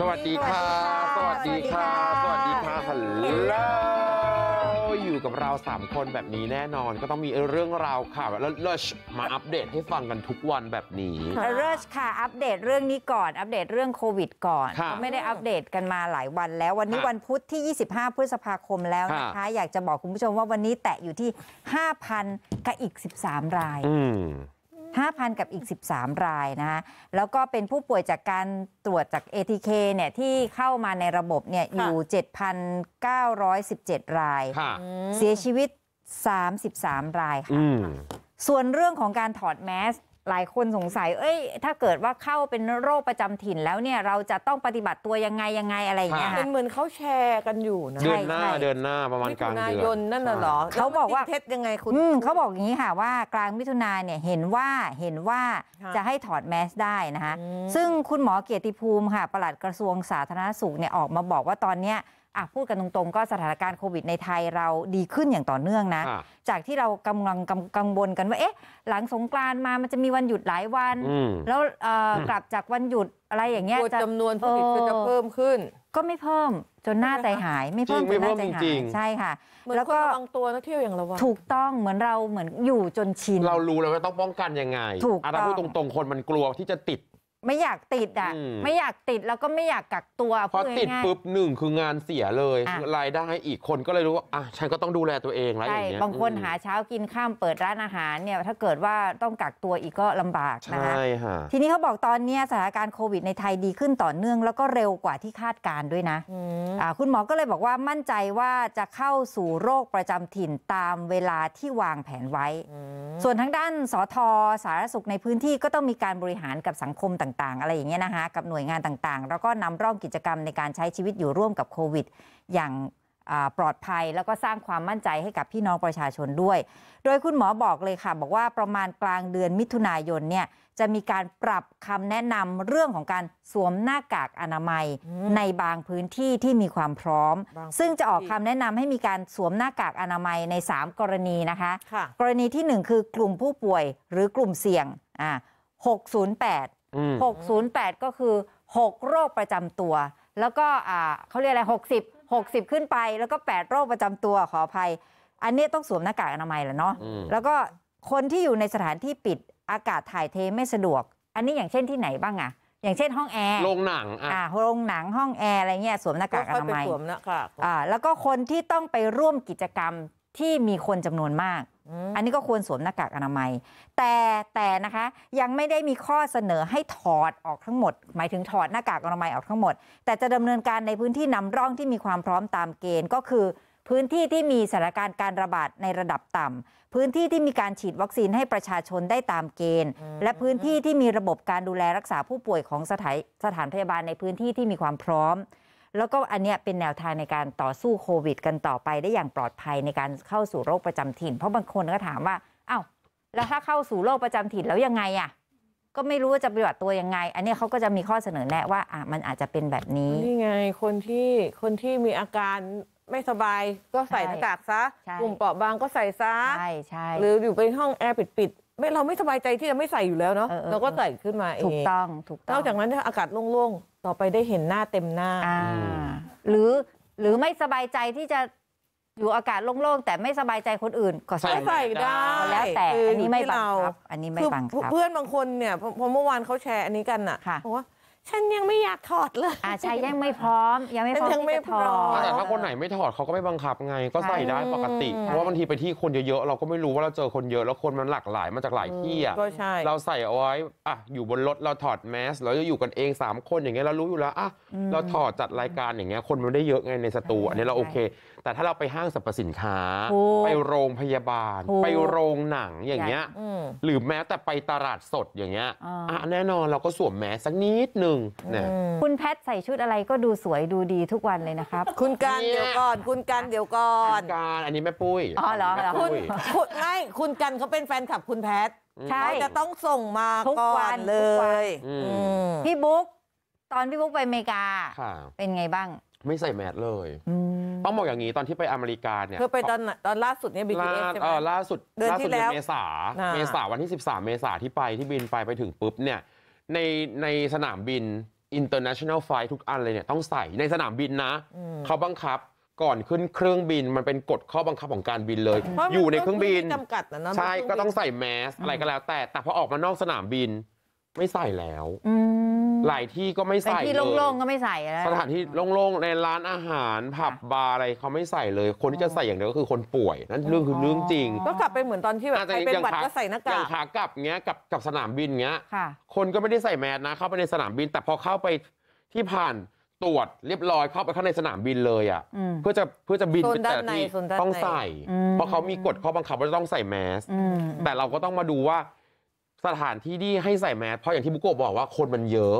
สวัสดีค่ะเราสามคนแบบนี้แน่นอนก็ต้องมีเรื่องราวข่าวแล้วเลิศมาอัปเดตให้ฟังกันทุกวันแบบนี้เลิศค่ะอัปเดตเรื่องนี้ก่อน อัปเดตเรื่องโควิดก่อนก็ไม่ได้อัปเดตกันมาหลายวันแล้ววันนี้วันพุธที่ 25พฤษภาคมแล้วนะคะ อยากจะบอกคุณผู้ชมว่าวันนี้แตะอยู่ที่ 5,000กับอีก 13 ราย5,000 กับอีก 13 รายนะฮะ แล้วก็เป็นผู้ป่วยจากการตรวจจาก ATK เนี่ยที่เข้ามาในระบบเนี่ยอยู่ 7,917 ราย เสียชีวิต 33รายค่ะส่วนเรื่องของการถอดแมสหลายคนสงสัย เอ้ย ถ้าเกิดว่าเข้าเป็นโรคประจำถิ่นแล้วเนี่ย เราจะต้องปฏิบัติตัวยังไงยังไงอะไรอย่างเงี้ยเป็นเหมือนเขาแชร์กันอยู่นะเดินหน้าเดินหน้าประมาณกลางเดือนนั่นน่ะเหรอเขาบอกว่าเท็จยังไงคุณ เขาบอกอย่างนี้ค่ะว่ากลางมิถุนาเนี่ยเห็นว่าเห็นว่าจะให้ถอดแมสได้นะคะซึ่งคุณหมอเกียรติภูมิค่ะ ปลัดกระทรวงสาธารณสุขเนี่ยออก มาบอกว่าตอนเนี้ยอะพูดกันตรงๆก็สถานการณ์โควิดในไทยเราดีขึ้นอย่างต่อเนื่องนะะจากที่เรากำลังกังวลกันว่าเอ๊ะหลังสงกรานมามันจะมีวันหยุดหลายวัน แล้วกลับจากวันหยุดอะไรอย่างเงี้ยจะจำนวนผู้ติดเชื้อจะเพิ่มขึ้นก็ไม่เพิ่มจนหน้าใจหาย ไม่เพิ่มจจรินงหไม่เพิ่น้ามใจหาริยงใช่ค่ะแล้วก็ต้องตัวนกเที่ยวอย่างระวังถูกต้องเหมือนเราเหมือนอยู่จนชินเรารู้แล้วว่าต้องป้องกันยังไงถูกต้องอะไรพูดตรงๆคนมันกลัวที่จะติดไม่อยากติดอ่ะอมไม่อยากติด แล้วก็ไม่อยากกักตัวพอพูติดปุ๊บหนึ่งคืองานเสียเลย รายได้อีกคนก็เลยรู้ว่าอ่ะฉันก็ต้องดูแลตัวเองแล้วอย่างเงี้ยบางคนหาเช้ากินข้ามเปิดร้านอาหารเนี่ย ถ้าเกิดว่าต้องกักตัวอีกก็ลำบากนะคะใช่ค่ะทีนี้เขาบอกตอนเนี้สถานการณ์โควิด ในไทยดีขึ้นต่อเนื่องแล้วก็เร็วกว่าที่คาดการณ์ด้วยนะอ่าคุณหมอก็เลยบอกว่ามั่นใจว่าจะเข้าสู่โรคประจำถิ่นตามเวลาที่วางแผนไว้ส่วนทางด้านสอทสาธารณสุขในพื้นที่ก็ต้องมีการบริหารกับสังคมต่างต่างๆอะไรอย่างเงี้ยนะคะกับหน่วยงานต่างๆแล้วก็นำร่องกิจกรรมในการใช้ชีวิตอยู่ร่วมกับโควิด อย่างปลอดภัยแล้วก็สร้างความมั่นใจให้กับพี่น้องประชาชนด้วย โดยคุณหมอบอกเลยค่ะบอกว่าประมาณกลางเดือนมิถุนายนเนี่ยจะมีการปรับคำแนะนำเรื่องของการสวมหน้ากากอนามัยในบางพื้นที่ที่มีความพร้อม ซึ่งจะออกคำแนะนำให้มีการสวมหน้ากากอนามัยใน 3 กรณีนะคะคะกรณีที่ 1 คือกลุ่มผู้ป่วย หรือกลุ่มเสี่ยงอ่า608หกศูนย์แปดก็คือหกโรคประจำตัวแล้วก็เขาเรียกอะไรหหกสิบกสิบขึ้นไป แล้วก็แปดโรคประจำตัวขออภัย อันนี้ต้องสวมหน้ากากอนามัยแหละเนาะแล้วก็คนที่อยู่ในสถานที่ปิดอากาศถ่ายเทไม่สะดวก อันนี้อย่างเช่นที่ไหนบ้างอะอย่างเช่นห้องแอร์โรงหนังอ่ะอ่าโรงหนังห้องแอร์อะไรเงี้ยสวมหน้ากากอนามัยสวมหน้ากากอ่าแล้วก็คนที่ต้องไปร่วมกิจกรรมที่มีคนจำนวนมาก อันนี้ก็ควรสวมหน้ากากอนามัย แต่แต่นะคะยังไม่ได้มีข้อเสนอให้ถอดออกทั้งหมด หมายถึงถอดหน้ากากอนามัยออกทั้งหมด แต่จะดำเนินการในพื้นที่นำร่องที่มีความพร้อมตามเกณฑ์ ก็คือ พื้นที่ที่มีสถานการณ์การระบาดในระดับต่ำพื้นที่ที่มีการฉีดวัคซีนให้ประชาชนได้ตามเกณฑ์ และพื้นที่ที่มีระบบการดูแลรักษาผู้ป่วยของสถานสถานพยาบาลในพื้นที่ที่มีความพร้อมแล้วก็อันเนี้ยเป็นแนวทางในการต่อสู้โควิด กันต่อไปได้อย่างปลอดภัยในการเข้าสู่โรคประจำ ถิ่นเพราะบางคนก็ถามว่า เอ้า แล้วถ้าเข้าสู่โรคประจำ ถิ่นแล้วยังไงอ่ะ ก็ไม่รู้ว่าจะปฏิบัติตัวยังไง อันนี้เขาก็จะมีข้อเสนอแนะว่า อ่ะมันอาจจะเป็นแบบนี้ นี่ไง คนที่ คนที่มีอาการไม่สบายก็ใส่หน้ากากซะ กลุ่มเปราะบางก็ใส่ซะ ใช่ใช่ หรืออยู่ไปห้องแอร์ปิดๆไม่เราไม่สบายใจที่จะไม่ใส่อยู่แล้วเนาะ เราก็ใส่ขึ้นมาเอง ถูกต้อง ถูกต้อง นอกจากนั้นอากาศโล่งต่อไปได้เห็นหน้าเต็มหน้า หรือหรือไม่สบายใจที่จะอยู่อากาศโล่ง ๆ แต่ไม่สบายใจคนอื่น ก็ใส่ไใส่ได้ แล้วแต่อันนี้ไม่บังคับอันนี้ไม่บังคับือเพื่อนบางคนเนี่ยพอเมื่อวานเขาแชร์อันนี้กันอ่ะเพราะว่าฉันยังไม่อยากถอดเลยอ่าใช่ยังไม่พร้อมยังไม่พร้อมที่จะถอดแต่ถ้าคนไหนไม่ถอดเขาก็ไม่บังคับไงก็ใส่ได้ปกติ เพราะว่าบางทีไปที่คนเยอะๆเราก็ไม่รู้ว่าเราเจอคนเยอะแล้วคนมันหลากหลายมาจากหลายที่อ่ะเราใส่เอาไว้อ่ะอยู่บนรถเราถอดแมสเราจะอยู่กันเอง3คนอย่างเงี้ยเรารู้อยู่แล้วอ่ะเราถอดจัดรายการอย่างเงี้ยคนมันได้เยอะไงในสตูอันนี้เราโอเคแต่ถ้าเราไปห้างสรรพสินค้า ไปโรงพยาบาลไปโรงหนังอย่างเงี้ยหรือแม้แต่ไปตลาดสดอย่างเงี้ยแน่นอนเราก็สวมแมสสักนิดหนึ่งนะคุณแพทใส่ชุดอะไรก็ดูสวยดูดีทุกวันเลยนะครับ คุณการเดี๋ยวก่อน คุณการเดี๋ยวก่อนการอันนี้แม่ปุ้ยอ๋อเหรอคุณคุณไม่คุณกันเขาเป็นแฟนคลับคุณแพทเขาจะต้องส่งมาทุกวันเลย พี่บุ๊ก ตอนพี่บุ๊กไปอเมริกาเป็นไงบ้างไม่ใส่แมสเลยต้องบอกอย่างนี้ตอนที่ไปอเมริกาเนี่ยเธอไปตอนตอนล่าสุดเนี่ย BTS ใช่ไหมล่าสุดเดือนที่แล้วเมษาเมษาวันที่ 13 เมษาที่ไปที่บินไป ไปถึงปุ๊บเนี่ยในในสนามบิน international flight ทุกอันเลยเนี่ยต้องใส่ในสนามบินนะ เขาบังคับก่อนขึ้นเครื่องบินมันเป็นกฎข้อบังคับของการบินเลย อยู่ในเครื่องบินจำกัดนะใช่ก็ต้องใส่แมสอะไรก็แล้ว แต่แต่พอออกมานอกสนามบินไม่ใส่แล้ว หลายที่ก็ไม่ใส่เสยที่โล่งๆก็ไม่ใส่แล้ว สถานที่โล่งๆในร้านอาหาร ผับ บาร์อะไรเขาไม่ใส่เลย คนที่จะใส่อย่างเดียวก็คือคนป่วยนั่นเรื่องคือเรื่องจริง ก็กลับไปเหมือนตอนที่แบบใครเป็นหวัดก็ใส่หน้ากยางอาย่างขากลับเงี้ยกับกับสนามบินเงี้ยคนก็ไม่ได้ใส่แมสนะ เข้าไปในสนามบิน แต่พอเข้าไปที่ผ่านตรวจเรียบร้อยเข้าไปข้างในสนามบินเลยอ่ะเพื่อจะเพื่อจะบินไปแต่ที่ต้องใส่ เพราะเขามีกฎข้อบังคับว่าต้องใส่แมสแต่เราก็ต้องมาดูว่าสถานที่ที่ให้ใส่แมสเพราะอย่างที่บุโกบอกว่าคนมันเยอะ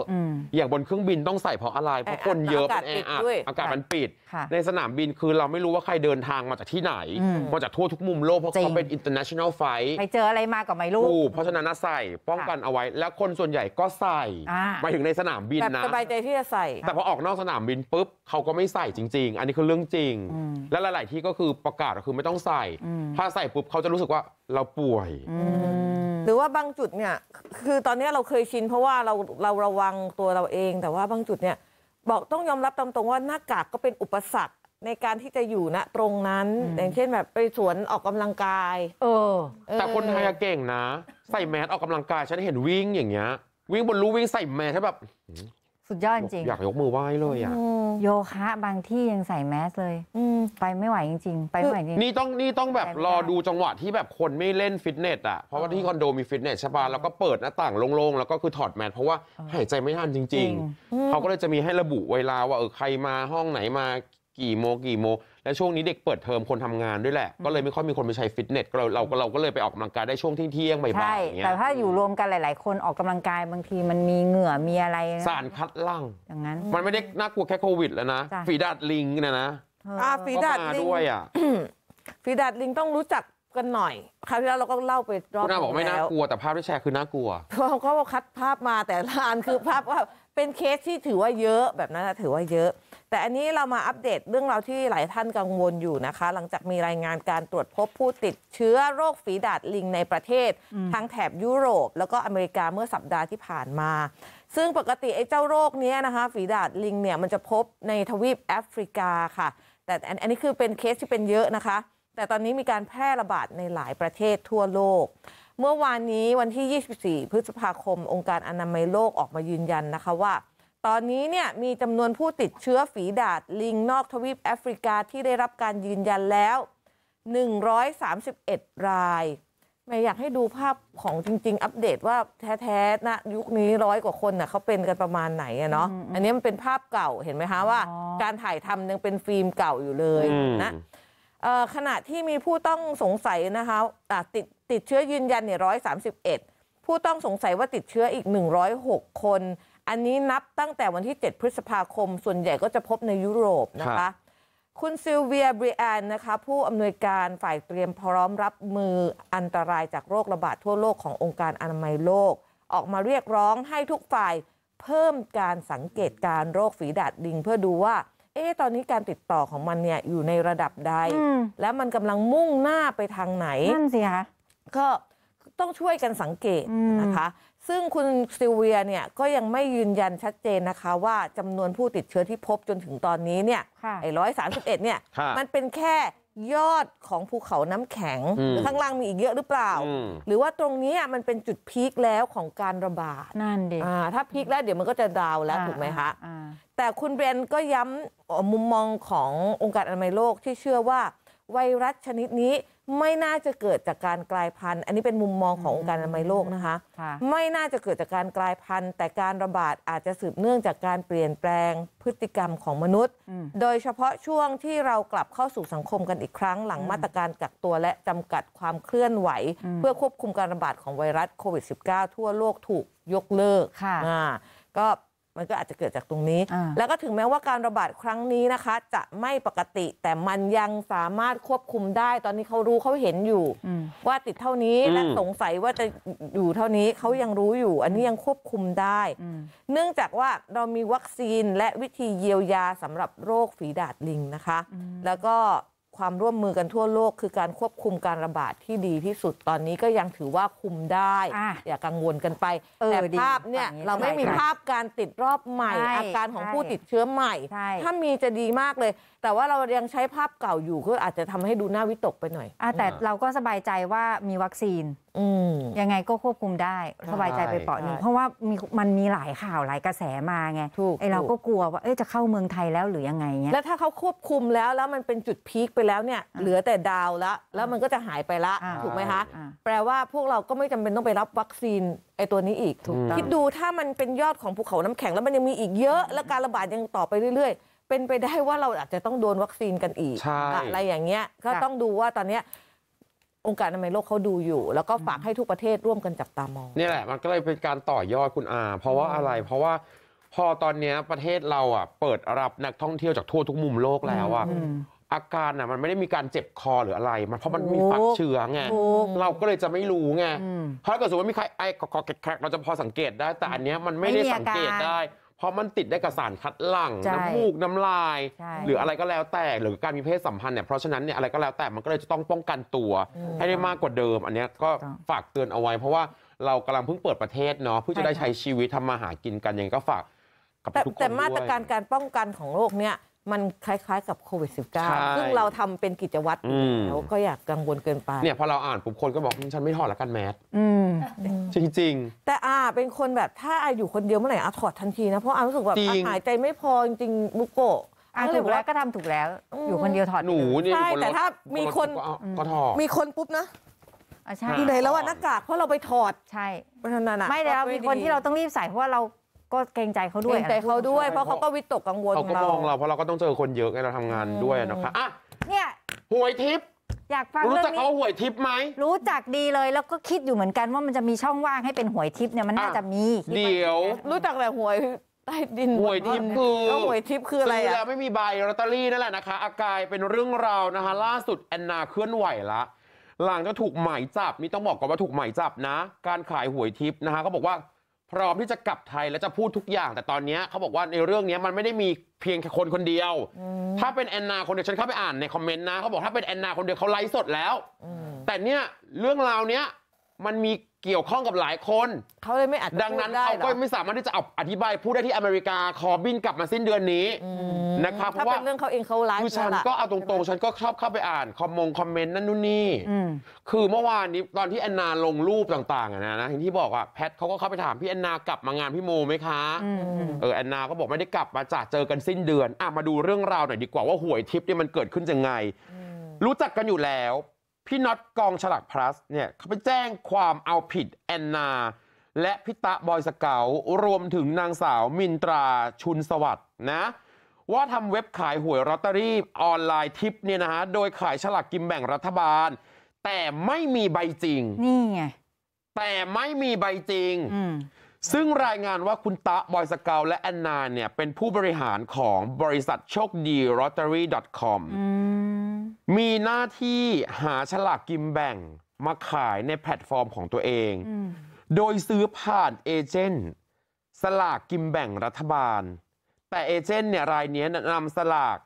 อย่างบนเครื่องบินต้องใส่เพราะอะไร เพราะคนเยอะเป็นแออัดอากาศมันปิด ในสนามบินคือเราไม่รู้ว่าใครเดินทางมาจากที่ไหน มาจากทั่วทุกมุมโลกเพราะเขาเป็น international flight ไปเจออะไรมาก็ไม่รูู้กเพราะฉะนั้นใส่ป้องกันเอาไว้ และคนส่วนใหญ่ก็ใส่ไปมาถึงในสนามบินนะแนะสบายใจที่จะใส่แต่พอออกนอกสนามบินปุ๊บ เขาก็ไม่ใส่จริง ๆ อันนี้คือเรื่องจริง และหลายๆที่ก็คือประกาศก็คือไม่ต้องใส่ ถ้าใส่ปุ๊บเขาจะรู้สึกว่าเราป่วย หรือว่าบางจุดเนี่ย คือตอนนี้เราเคยชิน เพราะว่าเราเราระวังตัวเราเอง แต่ว่าบางจุดเนี่ย บอกต้องยอมรับตามตรงว่าหน้ากากก็เป็นอุปสรรคในการที่จะอยู่ณตรงนั้น อย่างเช่นแบบไปสวนออกกำลังกาย เออแต่คนไทยเก่งนะใส่แมสออกกำลังกายฉันเห็นวิ่ง อย่างเงี้ย วิ่งบนลู่วิ่งใส่แมสใช่แบบสุดยอดจริงอยากยกมือไหว้เลยอ่ะโยคะบางที่ยังใส่แมสเลยไปไม่ไหวจริง ๆ ไปไม่ไหวจริงนี่ต้องนี่ต้องแบบรอดูจังหวะที่แบบคนไม่เล่นฟิตเนสอ่ะเพราะว่าที่คอนโดมีฟิตเนสใช่ป่ะแล้วก็เปิดหน้าต่างโล่งๆแล้วก็คือถอดแมสเพราะว่าหายใจไม่ทันจริงๆเขาก็เลยจะมีให้ระบุเวลาว่าเออใครมาห้องไหนมากี่โมงกี่โมงและช่วงนี้เด็กเปิดเทอมคนทำงานด้วยแหละ ก็เลยไม่ค่อยมีคนไปใช้ฟิตเนสเราเราเราก็เลยไปออกกำลังกายได้ช่วงเที่ยงบ่าย่อย่างเงี้แต่ถ้าอยู่รวมกันหลาย ๆ คนออกกำลังกายบางทีมันมีเหงื่อมีอะไรสารคัดลั่งอย่างนั้น มันไม่ได้น่ากลัวแค่โควิดแล้วนะฝีดาดลิงเนะนะอาฝีก็ดาดมาลิงด้วยอ่ะฝีดาดลิงต้องรู้จักกันหน่อยคราวที่แล้วเราก็เล่าไปรอบคุณอาบอกไม่น่ากลัวแต่ภาพที่แชร์คือน่ากลัวเพราะเขาคัดภาพมาแต่ละอันคือภาพว่าเป็นเคสที่ถือว่าเยอะแบบนั้นถือว่าเยอะ แต่อันนี้เรามาอัปเดตเรื่องราวที่หลายท่านกังวลอยู่นะคะ หลังจากมีรายงานการตรวจพบผู้ติดเชื้อโรคฝีดาดลิง ในประเทศ ทั้งแถบยุโรป แล้วก็อเมริกาเมื่อสัปดาห์ที่ผ่านมา ซึ่งปกติไอ้เจ้าโรคนี้นะคะฝีดาดลิงเนี่ยมันจะพบในทวีปแอฟริกาค่ะ แต่อันนี้คือเป็นเคสที่เป็นเยอะนะคะ แต่ตอนนี้มีการแพร่ระบาดในหลายประเทศทั่วโลกเมื่อวานนี้วันที่ 24 พฤษภาคม องค์การอนามัยโลกออกมายืนยันนะคะว่า ตอนนี้เนี่ยมีจำนวนผู้ติดเชื้อฝีดาดลิงนอกทวีปแอฟริกา ที่ได้รับการยืนยันแล้ว 131 ราย ไม่อยากให้ดูภาพของจริง ๆ อัปเดตว่าแท้ ๆนะยุคนี้ร้อยกว่าคนนะ่ะเขาเป็นกันประมาณไหนอะเนาะอันนี้มันเป็นภาพเก่าเห็นไหมคะ ว่าการถ่ายทำยังเป็นฟิล์มเก่าอยู่เลยนะขณะที่มีผู้ต้องสงสัยนะคะติดติดเชื้อยืนยันเนี่ยร้อยสามสิบเอ็ดผู้ต้องสงสัยว่าติดเชื้ออีกหนึ่งร้อยหกคน อันนี้นับตั้งแต่วันที่เจ็ดพฤษภาคม ส่วนใหญ่ก็จะพบในยุโรปนะคะ คุณซิลเวียบริแอนนะคะผู้อำนวยการฝ่ายเตรียมพร้อมรับมืออันตรายจากโรคระบาดทั่วโลกขององค์การอนามัยโลก ออกมาเรียกร้องให้ทุกฝ่ายเพิ่มการสังเกตการโรคฝีดาดลิงเพื่อดูว่า เอ๊ะตอนนี้การติดต่อของมันเนี่ยอยู่ในระดับใด และมันกำลังมุ่งหน้าไปทางไหนนั่นสิคะก็ต้องช่วยกันสังเกตนะคะ ซึ่งคุณซิเวียเนี่ยก็ยังไม่ยืนยันชัดเจนนะคะ ว่าจำนวนผู้ติดเชื้อที่พบจนถึงตอนนี้เนี่ยไอ้ร้อยสามสิบเอ็ดเนี่ยมันเป็นแค่ยอดของภูเขาน้ำแข็งข้างล่างมีอีกเยอะหรือเปล่า หรือว่าตรงนี้มันเป็นจุดพีคแล้วของการระบาด นั่นดิถ้าพีคแล้ว เดี๋ยวมันก็จะดาวแล้วถูกไหมคะแต่คุณเบรนก็ย้ำมุมมองขององค์การอนามัยโลกที่เชื่อว่า ไวรัสชนิดนี้ไม่น่าจะเกิดจากการกลายพันธุ์อันนี้เป็นมุมมองขององค์การอนามัยโลกนะคะ ไม่น่าจะเกิดจากการกลายพันธุ์ แต่การระบาดอาจจะสืบเนื่องจากการเปลี่ยนแปลงพฤติกรรมของมนุษย์ โดยเฉพาะช่วงที่เรากลับเข้าสู่สังคมกันอีกครั้งหลังมาตรการกักตัวและจำกัดความเคลื่อนไหว เพื่อควบคุมการระบาดของไวรัสโควิด -19 ทั่วโลกถูกยกเลิกก็มันก็อาจจะเกิดจากตรงนี้ แล้วก็ถึงแม้ว่าการระบาดครั้งนี้นะคะ จะไม่ปกติ แต่มันยังสามารถควบคุมได้ ตอนนี้เขารู้เขาเห็นอยู่ ว่าติดเท่านี้และสงสัยว่าจะอยู่เท่านี้เขายังรู้อยู่ อันนี้ยังควบคุมได้ เนื่องจากว่าเรามีวัคซีน และวิธีเยียวยาสำหรับโรคฝีดาดลิงนะคะ แล้วก็ความร่วมมือกันทั่วโลกคือการควบคุมการระบาดที่ดีที่สุดตอนนี้ก็ยังถือว่าคุมได้ออย่ากังวลกันไปออแต่ภาพเนี่ย เราไม่มีภาพการติดรอบใหม่ อาการของผู้ติดเชื้อใหม่ ถ้ามีจะดีมากเลยแต่ว่าเรายังใช้ภาพเก่าอยู่ก็อาจจะทำให้ดูหน้าวิตกไปหน่อยอแต่เราก็สบายใจว่ามีวัคซีนยังไงก็ควบคุมได้ สบายใจไปเปาะหนึ่งเพราะว่ามีมันมีหลายข่าวหลายกระแสมาไงไอเราก็กลัวว่าจะเข้าเมืองไทยแล้วหรือยังไงเงี้ยแล้วถ้าเขาควบคุมแล้วแล้วมันเป็นจุดพีคไปแล้วเนี่ยเหลือแต่ดาวแล้วแล้วมันก็จะหายไปละถูกไหมคะแปลว่าพวกเราก็ไม่จำเป็นต้องไปรับวัคซีนไอตัวนี้อีกคิดดูถ้ามันเป็นยอดของภูเขาน้ำแข็งแล้วมันยังมีอีกเยอะ และการระบาดยังต่อไปเรื่อย ๆเป็นไปได้ว่าเราอาจจะต้องโดนวัคซีนกันอีกอะไรอย่างเงี้ยก็ต้องดูว่าตอนเนี้ยองค์การอนามัยโลกเขาดูอยู่ แล้วก็ฝากให้ทุกประเทศร่วมกันจับตามองนี่แหละมันก็เลยเป็นการต่อยอดคุณอาเพราะว่าอะไรเพราะว่าพอตอนเนี้ยประเทศเราอ่ะเปิดรับนักท่องเที่ยวจากทั่วทุกมุมโลกแล้วอ่ะอาการอ่ะมันไม่ได้มีการเจ็บคอหรืออะไร มันเพราะมันมีฝักเชื้อไงเราก็เลยจะไม่รู้ไงเพราะถ้าเกิดสมมติว่ามีใครไอ้คอแคกๆเราจะพอสังเกตได้ แต่อันเนี้ยมันไม่ได้สังเกตได้เพราะมันติดได้กับสารคัดหลั่งน้ำมูกน้ำลาย หรืออะไรก็แล้วแต่หรือการมีเพศสัมพันธ์เนี่ยเพราะฉะนั้นเนี่ยอะไรก็แล้วแต่มันก็เลยจะต้องป้องกันตัวให้ได้มากกว่าเดิม อันนี้ก็ฝากเตือนเอาไว้ เพราะว่าเรากำลังเพิ่งเปิดประเทศเนาะเพื่อจะได้ใช้ชีวิตทำมาหากินกันยังก็ฝากกับทุกคนด้วยแต่มาตรการการป้องกันของโรคเนี่ยมันคล้ายๆกับโควิด -19 ซึ่งเราทำเป็นกิจวัตรแล้วก็อยากกังวลเกินไป เนี่ยพอเราอ่านปุ๊บคนก็บอกฉันไม่ถอดละกันแมสจริงๆ แต่อาเป็นคนแบบถ้าอาอยู่คนเดียวเมื่อไหร่อาถอดทันทีนะ เพราะอารู้สึกแบบอาหายใจไม่พอจริงๆบุโกะอาถูกแล้วก็ทำถูกแล้ว อยู่คนเดียวถอดหนูเนี่ยใช่แต่ถ้ามีคนก็ถอดมีคนปุ๊บนะอยู่ไหนแล้วหน้ากากเพราะเราไปถอด ใช่เพราะนั้นไม่แล้วมีคนที่เราต้องรีบใส่เพราะว่าเราก็เกรงใจเขาด้วยเกรงใจเขาด้วยเพราะเขาก็วิตกกังวลเขาก็มองเราเพราะเราก็ต้องเจอคนเยอะไงเราทำงานด้วยนะคะอ่ะเนี่ยหวยทิปอยากฟังรู้จักเขาหวยทิปไหม รู้จักดีเลยแล้วก็คิดอยู่เหมือนกันว่ามันจะมีช่องว่างให้เป็นหวยทิปเนี่ยมันน่าจะมี เดี๋ยว รู้จักแต่หวยใต้ดิน หวยทิปคือหวยทิปคืออะไรอ่ะแล้วไม่มีใบลอตเตอรี่นั่นแหละนะคะ อากายเป็นเรื่องราวนะคะ ล่าสุดแอนนาเคลื่อนไหวละ หลังก็ถูกหมายจับนี่ต้องบอกก่อนว่าถูกหมายจับนะ การขายหวยทิปนะคะก็บอกว่าพร้อมที่จะกลับไทยและจะพูดทุกอย่างแต่ตอนนี้ เขาบอกว่าในเรื่องนี้มันไม่ได้มีเพียงแค่คนคนเดียว ถ้าเป็นแอนนาคนเดียวฉันเข้าไปอ่านในคอมเมนต์นะเขาบอกถ้าเป็นแอนนาคนเดียวเขาไลฟ์สดแล้วแต่เนี่ยเรื่องราวเนี้ยมันมีเกี่ยวข้องกับหลายคนเขาเลยไม่อาจดังนั้นเขาก็ไม่สามารถที่จะอธิบายพูดได้ที่อเมริกา ขอบินกลับมาสิ้นเดือนนี้นะครับเพาราะเป็ว่านเรื่องเขาเองเขาไลฟ์คือฉันก็เอาตรงๆฉันก็ชอบเข้าไปอ่านคอมมงคอมเมนต์นั่นนู่นนี่คือเมื่อวานนี้ตอนที่แอนนาลงรูปต่างๆนะนะที่บอกว่าแพทเขาก็เข้าไปถามพี่แอนนากลับมางานพี่โมไหมคะเออแอนนาก็บอกไม่ได้กลับมาจากเจอกันสิ้นเดือนอ่ะมาดูเรื่องราวหน่อยดีกว่าว่าหวยทิปเนี่ยมันเกิดขึ้นยังไง รู้จักกันอยู่แล้วพี่น็อตกองฉลักพลัสเนี่ยเขาไปแจ้งความเอาผิดแอนนา และพิตะบอยสเกลรวมถึงนางสาวมินตราชุนสวัสด์นะว่าทำเว็บขายหวยรอตเตอรี่ออนไลน์ทิปเนี่ยนะฮะโดยขายฉลากกินแบ่งรัฐบาล แต่ไม่มีใบจริงนี่ไงแต่ไม่มีใบจริง ซึ่งรายงานว่าคุณตะบอยสเกลและแอนนาเนี่ยเป็นผู้บริหารของบริษัทโชคดีรอตเตอรี่ .com อมีหน้าที่หาฉลากกินแบ่งมาขายในแพลตฟอร์มของตัวเอง โดยซื้อผ่านเอเจนต์สลากกินแบ่งรัฐบาล แต่เอเจนต์เนี่ยรายนี้นำสลาก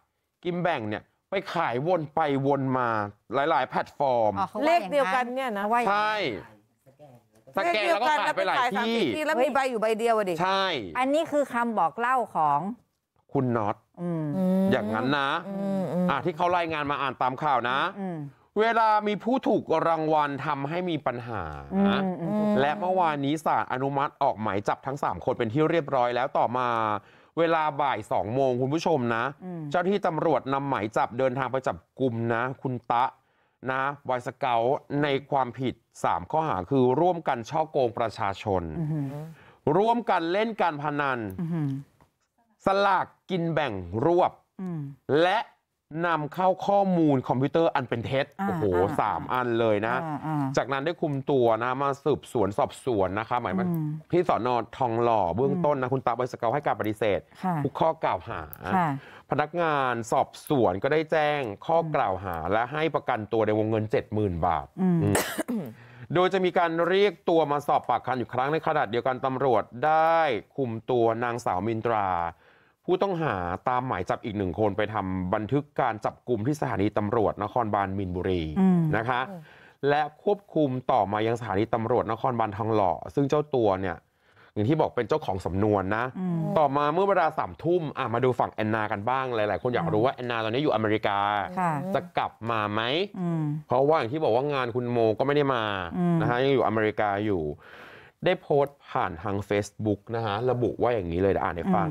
กินแบ่งเนี่ยไปขายวนไปวนมาหลายๆ แพลตฟอร์มเลขเดียวกันเนี่ยนะว่าย่ใช่สแกนแล้วก็ขายไปหลายที่แล้วมีใบอยู่ใบเดียวอะดิ ใช่ อันนี้คือคำบอกเล่าของคุณน็อตอย่างนั้นนะ ที่เขารายงานมาอ่านตามข่าวนะ เวลามีผู้ถูกรางวัลทำให้มีปัญหา และเมื่อวานนี้ศาลอนุมัติออกหมายจับทั้ง 3 คนเป็นที่เรียบร้อย แล้วต่อมาเวลาบ่ายสองโมงคุณผู้ชมนะ เจ้าที่ตำรวจนำหมายจับเดินทางไปจับกลุ่มนะ คุณตะนะบอยสเกลในความผิด 3 ข้อหาคือร่วมกันช่อโกงประชาชน ร่วมกันเล่นการพนันสลากกินแบ่งรวบ และนำเข้าข้อมูลคอมพิวเตอร์อันเป็นเท็จโอ้โหสามอันเลยนะ จากนั้นได้คุมตัวนะมาสืบสวนสอบสวนนะคะหมายมันที่สอนอทองหล่อเบื้องต้นนะคุณตาบสเกลให้การปฏิเสธทุกข้อกล่าวหา พนักงานสอบสวนก็ได้แจ้งข้อกล่าวหา และให้ประกันตัวในวงเงิน 70,000 บาท โดยจะมีการเรียกตัวมาสอบปากคำอยู่ครั้งในขนาดเดียวกันตำรวจได้คุมตัวนางสาวมินตราู้ต้องหาตามหมายจับอีกหนึ่งคนไปทำบันทึกการจับกลุ่มที่สถานีตำรวจนครบาลมินบุรีนะคะ และควบคุมต่อมายังสถานีตำรวจนครบาลทองหล่อซึ่งเจ้าตัวเนี่ย อย่างที่บอกเป็นเจ้าของสำนวนนะต่อมาเมื่อเวลาสามทุ่มมาดูฝั่งแอนนา กันบ้างหลายๆคนอยากรู้ว่าแอนนาตอนนี้อยู่อเมริกา จะกลับมาไหมเพราะว่าอย่างที่บอกว่างานคุณโมก็ไม่ได้มานะฮะยังอยู่อเมริกาอยู่ ได้โพสต์ผ่านทาง Facebook นะฮะระบุว่าอย่างนี้เลยอ่านให้ฟัง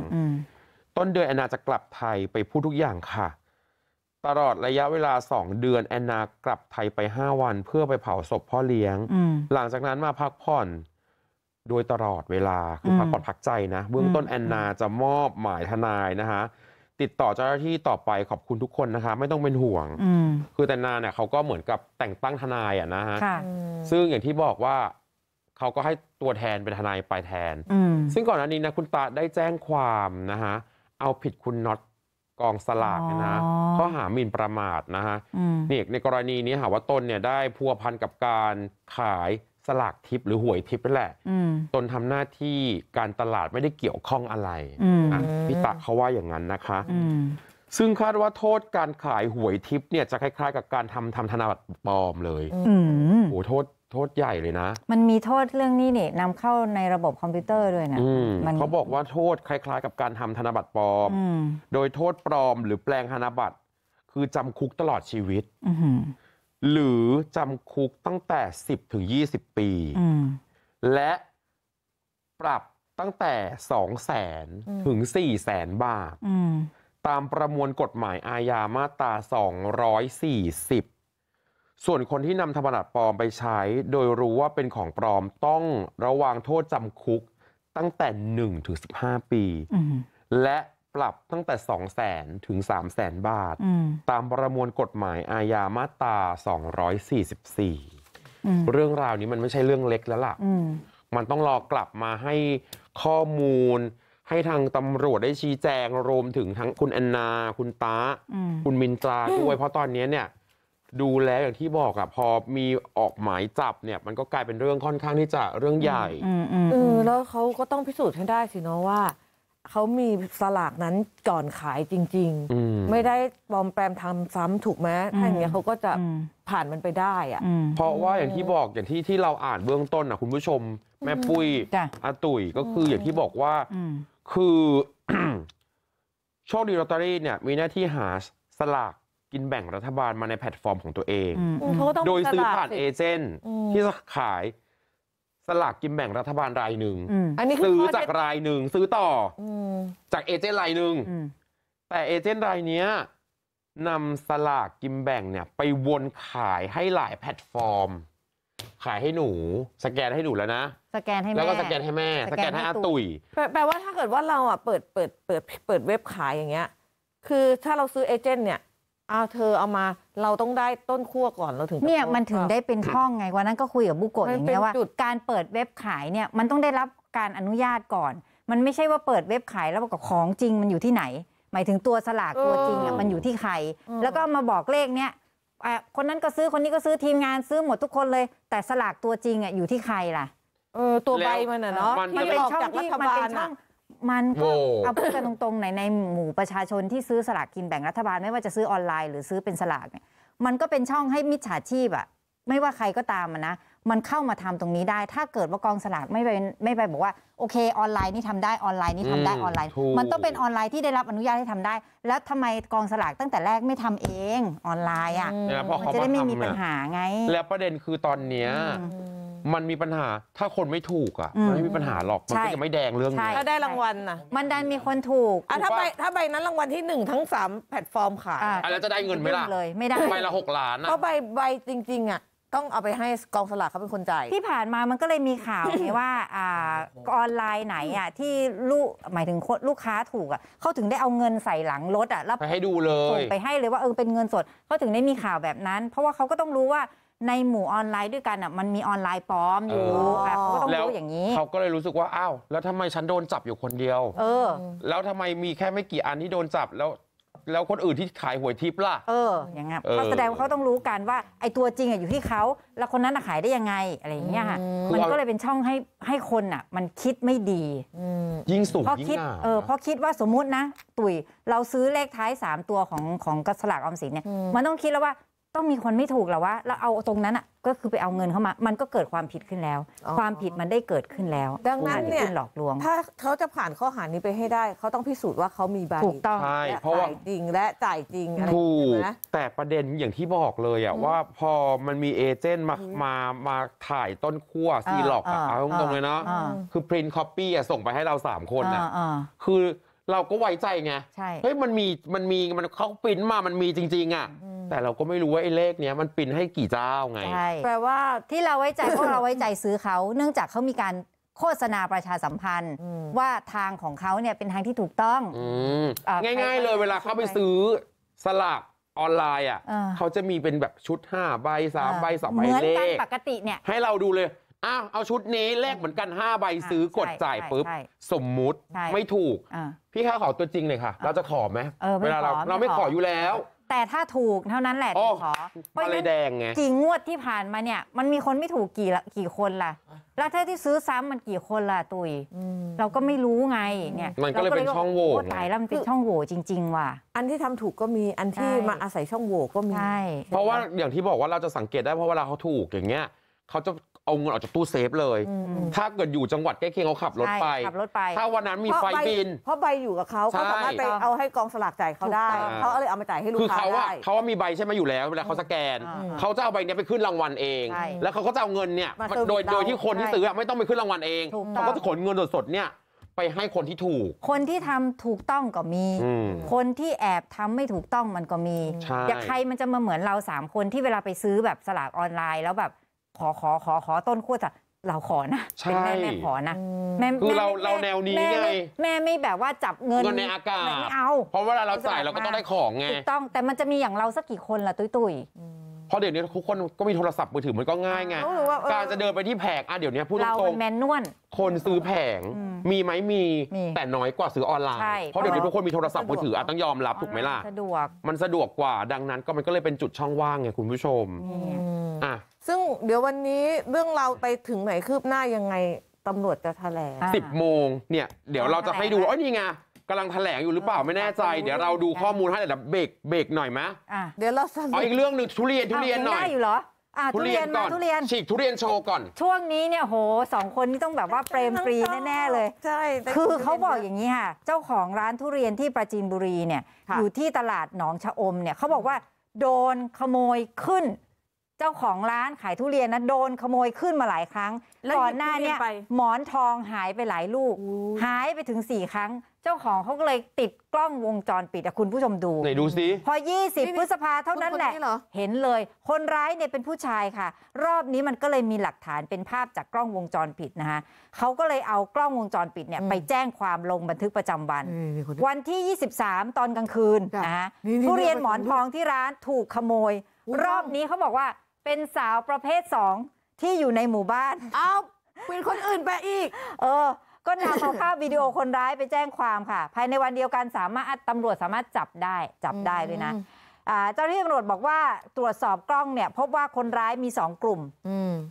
ต้นเดือนแอนนาจะกลับไทย ไปพูดทุกอย่างค่ะ ตลอดระยะเวลาสองเดือนแอนนากลับไทยไปห้าวัน เพื่อไปเผาศพพ่อเลี้ยง หลังจากนั้นมาพักผ่อนโดยตลอดเวลาคือพักผ่อนพักใจนะ เบื้องต้นแอนนาจะมอบหมายทนายนะคะ ติดต่อเจ้าหน้าที่ต่อไปขอบคุณทุกคนนะคะ ไม่ต้องเป็นห่วงคือแต่นาเนี่ยเขาก็เหมือนกับแต่งตั้งทนายอะนะฮะซึ่งอย่างที่บอกว่าเขาก็ให้ตัวแทนเป็นทนายไปแทนซึ่งก่อนหน้านี้นะคุณตาได้แจ้งความนะฮะเอาผิดคุณน็อตกองสลากนะ่ะข้อหาหมิ่นประมาทนะฮะนี่ในกรณีนี้หาว่าตนเนี่ยได้พัวพันกับการขายสลากทิพย์หรือหวยทิพย์นั่นแหละตนทำหน้าที่การตลาดไม่ได้เกี่ยวข้องอะไรพี่ตะเขาว่าอย่างนั้นนะคะ ซึ่งคาดว่าโทษการขายหวยทิพย์เนี่ยจะคล้ายๆกับการทำทำธนบัตรปลอมเลยโอ้โหโทษโทษใหญ่เลยนะ มันมีโทษเรื่องนี้นี่นำเข้าในระบบคอมพิวเตอร์ด้วยนะมันเขาบอกว่าโทษคล้ายๆ กับการทำธนบัตรปลอมอม โดยโทษปลอมหรือแปลงธนบัตร คือจำคุกตลอดชีวิตอหรือจำคุกตั้งแต่ 10 ถึง 20 ปีบปีและปรับตั้งแต่2 0 0แสนถึง4 0แสนบาทตามประมวลกฎหมายอาญามาตรา240ส่วนคนที่นำธนบัตรปลอมไปใช้ โดยรู้ว่าเป็นของปลอมต้องระวังโทษจำคุกตั้งแต่1ถึง15 ปี และปรับตั้งแต่2 0 0แสนถึง3 0 0แสนบาท ตามประมวลกฎหมายอาญามาตรา244 เรื่องราวนี้มันไม่ใช่เรื่องเล็กแล้วล่ะ มันต้องรอกลับมาให้ข้อมูล ให้ทางตำรวจได้ชี้แจงรวมถึงทั้งคุณแอนนา คุณตาคุณมินตราด้วยเพราะตอนนี้เนี่ยดูแลอย่างที่บอกอะพอมีออกหมายจับเนี่ยมันก็กลายเป็นเรื่องค่อนข้างที่จะเรื่องใหญ่อืมอือแล้วเขาก็ต้องพิสูจน์ให้ได้สิเนาะว่าเขามีสลากนั้นก่อนขายจริงๆไม่ได้ปลอมแปลงทำซ้ำถูกไหมถ้าอย่างเงี้ยเขาก็จะผ่านมันไปได้อะเพราะว่าอย่างที่บอกอย่างที่ที่เราอ่านเบื้องต้นนะคุณผู้ชมแม่ปุ้ยอาตุ๋ยก็คืออย่างที่บอกว่าคือโชคดีลอตเตอรี่เนี่ย มีหน้าที่หาสลากกินแบ่งรัฐบาลมาในแพลตฟอร์มของตัวเอง โดยซื้อผ่านเอเจนต์ที่ขายสลากกินแบ่งรัฐบาลรายหนึ่งอันนี้ซื้อจากรายหนึ่งซื้อต่ออจากเอเจนต์รายหนึ่งแต่เอเจนต์รายเนี้ยนำสลากกินแบ่งเนี่ยไปวนขายให้หลายแพลตฟอร์ม ขายให้หนู สแกนให้หนู แล้วนะสแกนให้แม่แล้วก็สแกนให้แม่สแกนให้อาตุ๋ยแปลแปลว่าถ้าเกิดว่าเราอ่ะเปิดเปิดเปิดเปิดเว็บขายอย่างเงี้ย คือถ้าเราซื้อเอเจนต์เนี่ยอ้าวเธอเอามาเราต้องได้ต้นขั้วก่อน เราถึง เนี่ยมันถึงได้เป็นห่องไงวันนั้นก็คุยกับบุโกะอย่างเงี้ยว่า การเปิดเว็บขายเนี่ยมันต้องได้รับการอนุญาตก่อน มันไม่ใช่ว่าเปิดเว็บขายแล้วกอบของจริงมันอยู่ที่ไหน หมายถึงตัวสลากตัวจริงอ่ะมันอยู่ที่ใคร แล้วก็มาบอกเลขเนี่ยคนนั้นก็ซื้อคนนี้ก็ซื้อทีมงานซื้อหมดทุกคนเลย แต่สลากตัวจริงอ่ะอยู่ที่ใครล่ะเออตัวใบมันอ่ะเนาะมันเป็นช่องที่มันเป็นช่องมันก็เอาพูดกันตรงๆในในหมู่ประชาชนที่ซื้อสลากกินแบ่งรัฐบาลไม่ว่าจะซื้อออนไลน์หรือซื้อเป็นสลากเนี่ยมันก็เป็นช่องให้มิจฉาชีพอะไม่ว่าใครก็ตามนะมันเข้ามาทำตรงนี้ได้ ถ้าเกิดว่ากองสลากไม่ไปไม่ไปบอกว่าโอเค ออนไลน์นี่ทำได้ออนไลน์นี่ทำได้ออนไลน์ มันต้องเป็นออนไลน์ที่ได้รับอนุญาตให้ทำได้ แล้วทำไมกองสลากตั้งแต่แรกไม่ทำเองออนไลน์อ่ะมันจะได้ไม่มีปัญหาไง แล้วประเด็นคือตอนเนี้ยมันมีปัญหาถ้าคนไม่ถูกอ่ะมันไม่มีปัญหาหรอกมันก็จะไม่แดงเรื่องนี้ถ้าได้รางวัลน่ะ มันดันมีคนถูกอ่ะถ้าใบถ้าใบนั้นรางวัลที่หนึ่งทั้งสามแพลตฟอร์มขายอ่ะแล้วจะได้เงินไหมล่ะเลย ไม่ได้ใบละหกล้านนะเพราะใบใบจริงๆอ่ะต้องเอาไปให้กองสลากเขาเป็นคนจ่ายที่ผ่านมามันก็เลยมีข่าวไงว่าอ่าออนไลน์ไหนอ่ะที่ลูกหมายถึงลูกค้าถูกอ่ะเขาถึงได้เอาเงินใส่หลังรถอ่ะแล้วไปให้ดูเลยไปให้เลยว่าเออเป็นเงินสดเขาถึงได้มีข่าวแบบนั้น เพราะว่าเขาก็ต้องรู้ว่าในหมู่ออนไลน์ด้วยกันอ่ะ มันมีออนไลน์ปลอมอยู่อแบบเขาก็ต้องรู้อย่างนี้เขาก็เลยรู้สึกว่าอ้าวแล้วทำไมฉันโดนจับอยู่คนเดียว เออ แล้วทำไมมีแค่ไม่กี่อันที่โดนจับแล้ว แล้วคนอื่นที่ขายหวยทิพย์ล่ะเอออย่างเงี้ยเขาแสดงว่าเขาต้องรู้กันว่า ไอ้ตัวจริงอ่ะอยู่ที่เขาแล้วคนนั้นอะขายได้ยังไงอะไรอย่างเงี้ยค่ะมันก็เลยเป็นช่องให้ให้คนอ่ะ มันคิดไม่ดีอยิ่งสูงยิ่งคิดหนาเออเพราะคิดว่าสมมุตินะ ตุ๋ยเราซื้อเลขท้าย 3 ตัวของของกระสลากออมสินเนี่ยมันต้องคิดแล้วว่าต้องมีคนไม่ถูกหรอวะ แล้วเอาตรงนั้นอ่ะก็คือไปเอาเงินเข้ามา มันก็เกิดความผิดขึ้นแล้ว ความผิดมันได้เกิดขึ้นแล้ว ดังนั้นเนี่ยหลอกลวงถ้าเขาจะผ่านข้อหานี้ไปให้ได้ เขาต้องพิสูจน์ว่าเขามีใบถูกต้องใช่เพราะว่าจริงและจ่ายจริงอะไรถูกแต่ประเด็นอย่างที่บอกเลยอ่ะว่าพอมันมีเอเจนต์มามามาถ่ายต้นขั้วซีหลอกอ่ะเอาตรงเลยเนาะคือพรินท์คอปปี้อ่ะส่งไปให้เราสามคนอ่ะคือเราก็ไว้ใจไงใช่เฮ้ยมันมีมันมีมันเขาปริ้นมามันมีจริงๆอ่ะแต่เราก็ไม่รู้ว่าไอ้เลขเนี้ยมันปริ้นให้กี่เจ้าไงใช่แปลว่าที่เราไว้ใจเพราะเราไว้ใจซื้อเขาเนื่องจากเขามีการโฆษณาประชาสัมพันธ์ว่าทางของเขาเนี่ยเป็นทางที่ถูกต้ององ่ายๆเลยเวลาเขาไปซื้อสลากออนไลน์อ่ะเขาจะมีเป็นแบบชุด 5 ใบ3ใบ2ใบเหมือนกันปกติเนี่ยให้เราดูเลยอ้าวเอาชุดนี้เลขเหมือนกัน 5 ใบ ซื้อกดจ่ายปุ๊บ สมมุติไม่ถูก พี่คะขอตัวจริงเลยค่ะ เราจะขอไหมเวลาเรา่เราไม่ขออยู่แล้ว แต่ถ้าถูกเท่านั้นแหละขอเพราะเลยแดงไงกี่งวดที่ผ่านมาเนี่ยมันมีคนไม่ถูกกี่กี่คนล่ะ แล้วถ้าที่ซื้อซ้ำมันกี่คนล่ะ ตุย เราก็ไม่รู้ไงเนี่ย มันก็เลยเป็นช่องโหว่ไงตายแล้วมันเป็นช่องโหว่จริงๆว่ะอันที่ทำถูกก็มีอันที่มาอาศัยช่องโหว่ก็มีเพราะว่าอย่างที่บอกว่าเราจะสังเกตได้เพราะเวลาเขาถูกอย่างเงี้ยเขาจะเอาเงินออกจากตู้เซฟเลยถ้าเกิดอยู่จังหวัดใกล้เคียงเขาขับรถไปขับรถไป ถ้าวันนั้นมีไฟบิน เพราะใบอยู่กับเขาเขาสามารถไปเอาให้กองสลากจ่ายเขาได้เขาเลยเอามาจ่ายให้ลูคกค้าเขาอะอเขาว่ามีใบใช่ไหมอยู่แล้วเวลาเขาสแกนเขาจะเอาใบเนี้ยไปขึ้นรางวัลเอง แล้วเขาก็จะเอาเงินเนี่ย โดยโดยที่คนที่ซื้อไม่ต้องไปขึ้นรางวัลเองกเขาก็จะขนเงินสดๆเนี่ยไปให้คนที่ถูก คนที่ทำถูกต้องก็มี คนที่แอบทำไม่ถูกต้องมันก็มีอย่าใครมันจะมาเหมือนเราสามคนที่เวลาไปซื้อแบบสลากออนไลน์แล้วแบบขอขอ ขอขอต้นขั้วจากเราขอนะใช่เป็นแม่แม่ ขอนะแม่คือเราเราแนวนี้แม่ไง แม่ไม่แบบว่าจับเงินเงินในอากาศไม่เอา เพราะเวลาเราจ่ายเราก็ต้องได้ของไงถูกต้องแต่มันจะมีอย่างเราสักกี่คนล่ะ ตุ้ยตุ้ยพราะเดี๋ยวนี้ทุกคนก็มีโทรศัพท์มือถือมันก็ง่ายไงาการจะเดินไปที่แผงอ่ะเดี๋ยวนี้พูดรตรงแมนนวลๆคนซื้อแผงมีไหมมีแต่น้อยกว่าซื้อออนไลน์ เพราะเดี๋ยวนี้ทุกคนมีโทรศัพท์มือถืออ่ะต้องยอมรับถูกไหมล่ะสะดวกมันสะดวกกว่าดังนั้นก็มันก็เลยเป็นจุดช่องว่างไงคุณผู้ชมอ่ะซึ่งเดี๋ยววันนี้เรื่องเราไปถึงไหนคืบหน้ายังไงตำรวจจะแถลง10สิบโมงเนี่ยเดี๋ยวเราจะให้ดูอ๋อนี่ไงกำลังแถลงอยู่หรือเปล่าไม่แน่ใจเดี๋ยวเราดูข้อมูลให้แต่เบรกเบรกหน่อยไหมอ่ะเดี๋ยวเราสรุปอีกเรื่องหนึ่งทุเรียนทุเรียนหน่อได้ยอยู่เหรออ่ะทุเรียนก่อนทุเรียนฉีกทุเรียนโชว์ก่อน ช่วงนี้เนี่ยโหสองคนนี่ต้องแบบว่าเปรมปรีแน่ๆเลยใช่คือเขาบอกอย่างนี้ค่ะเจ้าของร้านทุเรียนที่ประจีนบุรีเนี่ยอยู่ที่ตลาดหนองชะอมเนี่ยเขาบอกว่า โดนขโมยขึ้นเจ้าของร้านขายทุเรียนนะโดนขโมยขึ้นมาหลายครั้งก่อนหน้าเนี้ยหมอนทองหายไปหลายลูก หายไปถึงสี่ครั้ง เจ้าของเขาก็เลยติดกล้องวงจรปิดอะคุณผู้ชมดูไหนดูสิพอี่20 พฤษภาเท่านั้นแหละเหเห็นเลย คนร้ายเนี่ยเป็นผู้ชายค่ะ รอบนี้มันก็เลยมีหลักฐานเป็นภาพจากกล้องวงจรปิดนะคะเขาก็เลยเอากล้องวงจรปิดเนี่ยไปแจ้งความลงบันทึกประจำวันีีวันที่ 23 ตอนกลางคืนนะคะทุเรียนหมอนทองที่ร้านถูกขโมย รอบนี้เขาบอกว่าเป็นสาวประเภทสองที่อยู่ในหมู่บ้านเอาเป็นคนอื่นไปอีก เออก็นำภาพวิดีโอคนร้ายไปแจ้งความค่ะ ภายในวันเดียวกันสามารถตำรวจสามารถจับได้จับได้เลยนะเจ้าหน้าที่ตำรวจบอกว่าตรวจสอบกล้องเนี่ยพบว่าคนร้ายมีสองกลุ่ม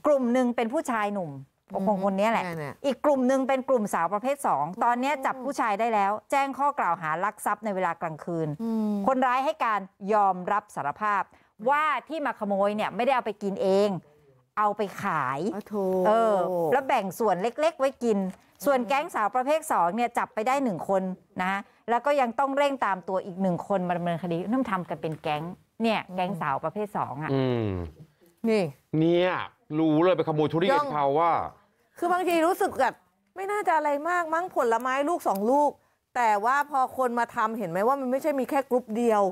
กลุ่มหนึ่งเป็นผู้ชายหนุ่มคงคนนี้แหละอีกกลุ่มหนึ่งเป็นกลุ่มสาวประเภทสองตอนนี้จับผู้ชายได้แล้ว แจ้งข้อกล่าวหารักทรัพย์ในเวลากลางคืนคนร้ายให้การยอมรับสารภาพว่าที่มาขโมยเนี่ยไม่ได้เอาไปกินเอง เอาไปขายเออ แล้วแบ่งส่วนเล็กๆไว้กิน ส่วนแก๊งสาวประเภทสองเนี่ยจับไปได้หนึ่งคนนะแล้วก็ยังต้องเร่งตามตัวอีกหนึ่งคนมาดำเนินคดีนั่นทำกันเป็นแก๊งเนี่ยแก๊งสาวประเภทสองอ่ะนี่ เนี่ยรู้เลยไปขโมยทุเรียนเขาว่า คือบางทีรู้สึกแบบไม่น่าจะอะไรมากมั้งผลไม้ลูกสองลูกแต่ว่าพอคนมาทำเห็นไหมว่ามันไม่ใช่มีแค่กรุ๊ปเดียว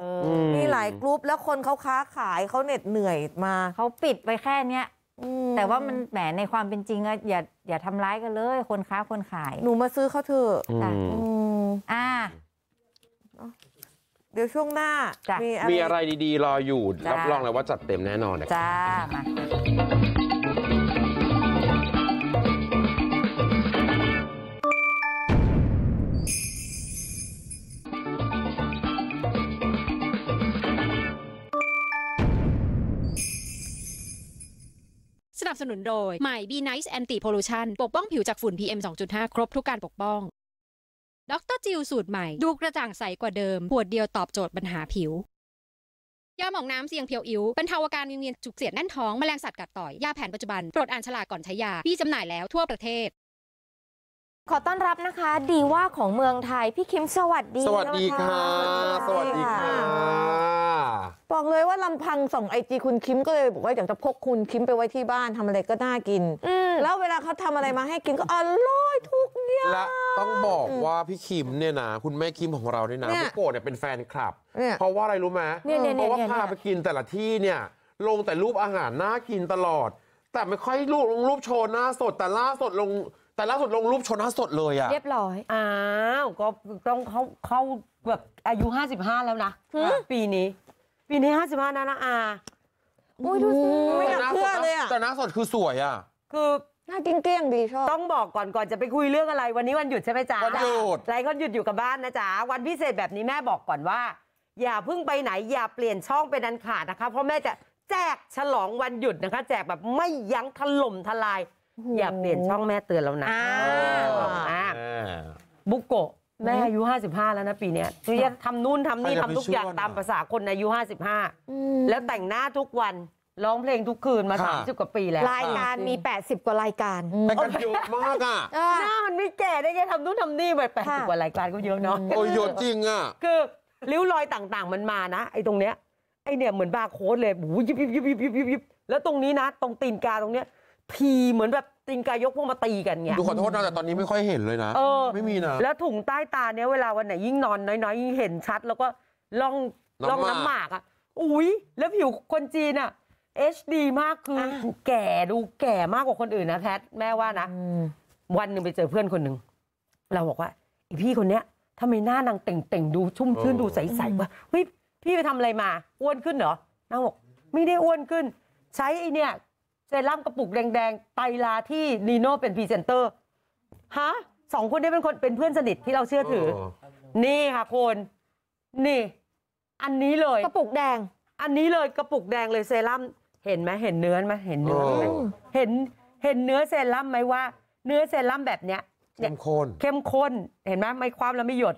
มีหลายกรุ๊ปแล้วคนเขาค้าขายเขาเหน็ดเหนื่อยมาเขาปิดไปแค่เนี้ยแต่ว่ามันแหมในความเป็นจริงอะอย่าอย่าทำร้ายกันเลย คนค้าคนขาย หนูมาซื้อเขาเถอะอ่าเดี๋ยวช่วงหน้า มีอะไรดีๆ รออยู่รับรองเลยว่าจัดเต็มแน่นอนนะจ้ามาสนุนโดย ใหม่ B Nice Anti Pollution ปกป้องผิวจากฝุ่น PM 2.5 ครบทุกการปกป้องดรจิวสูตรใหม่ ดูกระจ่างใสกว่าเดิมขวดเดียวตอบโจทย์ปัญหาผิว ยาหมองน้ำเสียงเพียวอิ๋วบรรเทาอาการวิงเวียน จุกเสียดแน่นท้องแมลงสัตว์กัดต่อย ยาแผนปัจจุบัน โปรดอ่านฉลากก่อนใช้ยาพี่จำหน่ายแล้วทั่วประเทศขอต้อนรับนะคะ ดีว่าของเมืองไทยพี่คิมสวัสดีสวัสดีค่ะ สวัสดีค่ะบอกเลยว่าลำพังส่งไอจีคุณคิมก็เลย บอกว่าอยากจะพกคุณคิมไปไว้ที่บ้านทำอะไรก็น่ากิน แล้วเวลาเขาทำอะไรมาให้กินก็อร่อยทุกอย่างและต้องบอกว่าพี่คิมเนี่ยนะ คุณแม่คิมของเราเนี่ยนะพี่โกดเนี่ยเป็นแฟนคลับเพราะว่าอะไรรู้ไหมเพราะว่าพาไปกินแต่ละที่เนี่ยลงแต่รูปอาหารน่ากินตลอด แต่ไม่ค่อยลูกลงรูปโชว์หน้าสดแต่ล่าสดลงแต่ล่าสุดลงรูปชนหสดเลยอะ เรียบร้อย อ้าว ก็ต้องเข้าเข้าแบบอายุ55 แล้วนะ ปีนี้ ปีนี้หห้าสิบ้านะนะอาอุ้ยดูสิไม่อยากเชื่อเลยอะแต่น้าสดคือสวยอะคือ น่าเกลี้ยงๆดีชอบ ต้องบอกก่อนก่อนจะไปคุยเรื่องอะไร วันนี้วันหยุดใช่ไหมจ๊ะวันหยุดหลายคนหยุดอยู่กับบ้านนะจ๊ะวันพิเศษแบบนี้แม่บอกก่อนว่า อย่าเพิ่งไปไหนอย่าเปลี่ยนช่องเป็นอันขาดนะคะ เพราะแม่จะแจกฉลองวันหยุดนะคะ แจกแบบไม่ยั้งถล่มทลายอย่าเปลี่ยนช่องแม่เตือนแล้วนะบุโกะแม่อายุ55 แล้วนะปีเนี้ยคอจะทำนู่นทำนี่ทำทุกอย่างตามภาษาคนอายุ55แล้วแต่งหน้าทุกวัน ร้องเพลงทุกคืนมา 30 กว่าปีแล้วรายการมี 80 กว่ารายการแต่กันเยอะมากอ่ะหน้ามันไม่แก่ได้ไงทำนู่นทำนี่ไป80 กว่ารายการก็เยอะเนาะโอ้ยเยอะจริงอ่ะคือริ้วรอยต่าง ๆ มันมานะไอ้ตรงเนี้ยไอ้เนี่ยเหมือนบาร์โค้ดเลยหูยิบยิบยิบยิบยิบยิบแล้วตรงนี้นะตรงตีนกาตรงเนี้ยพีเหมือนแบบติงกายกพวกมาตีกันไงดูขอโทษนะแต่ตอนนี้ไม่ค่อยเห็นเลยนะเออไม่มีนะ แล้วถุงใต้ตาเนี้ยเวลาวันไหนยิ่งนอนน้อยๆยิ่งเห็นชัด แล้วก็ล่องล่องน้ำหมากอ่ะอุ้ยแล้วผิวคนจีนอ่ะ HD มากคือแก่ดูแก่มากกว่าคนอื่นนะแพท แม่ว่านะวันหนึ่งไปเจอเพื่อนคนหนึ่งเราบอกว่าอีพี่คนเนี้ยทำไมหน้านางเต่งๆดูชุ่มชื่นดูใสๆวะเฮ้ยพี่ไปทำอะไรมาอ้วนขึ้นเหรอนางบอกไม่ได้อ้วนขึ้น ใช้ไอเนี่ยเซรั่มกระปุกแดงๆไตลาที่นีโน่เป็นพรีเซนเตอร์ฮะสองคนนี้เป็นคนเป็นเพื่อนสนิทที่เราเชื่อถือ นี่ค่ะคนนี่ อันนี้เลยกระปุกแดง อันนี้เลยกระปุกแดงเลยเซรั่มเห็นไหมเห็นเนื้อไหมเห็นเนื้อไหมเห็นเห็นเนื้อเซรั่มไหมว่าเนื้อเซรั่มแบบเนี้ยเข้มข้นเข้มข้นเห็นไหมไม่ความแล้วไม่หยด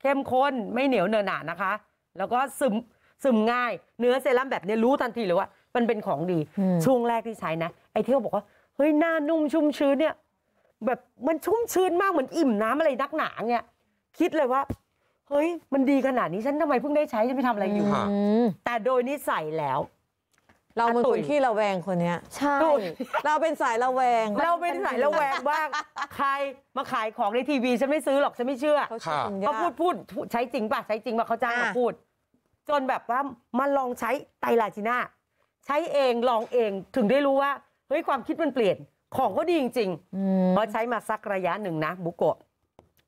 เข้มข้นไม่เหนียวเนอะหนานะคะ แล้วก็ซึมซึมง่ายเนื้อเซรั่มแบบนี้รู้ทันทีเลยว่ามันเป็นของดีช่วงแรกที่ใช้นะ ไอเที่ยวบอกว่าเฮ้ยหน้านุ่มชุ่มชื้นเนี่ยแบบมันชุ่มชื้นมากเหมือนอิ่มน้ำอะไรนักหนาเนี่ยคิดเลยว่า เฮ้ยมันดีขนาดนี้ฉันทำไมเพิ่งได้ใช้ฉันไปทำอะไรอยู่แต่โดยนิสัยแล้ว เราเป็นตุคนที่ระแวงคนเนี้ยใช่เราเป็นสายระแวง เราเป็นสายระแวงว่างใครมาขายของในทีวีฉันไม่ซื้อหรอกฉันไม่เชื่อเขาพูดพูดใช้จริงป่ะใช้จริงป่ะเขาจ้างมาพูด จนแบบว่ามาลองใช้ไตลาจิน่าใช้เองลองเองถึงได้รู้ว่าเฮ้ยความคิดมันเปลี่ยน ของก็ดีจริงๆเพราะใช้มาสักระยะหนึ่งนะบุโกะ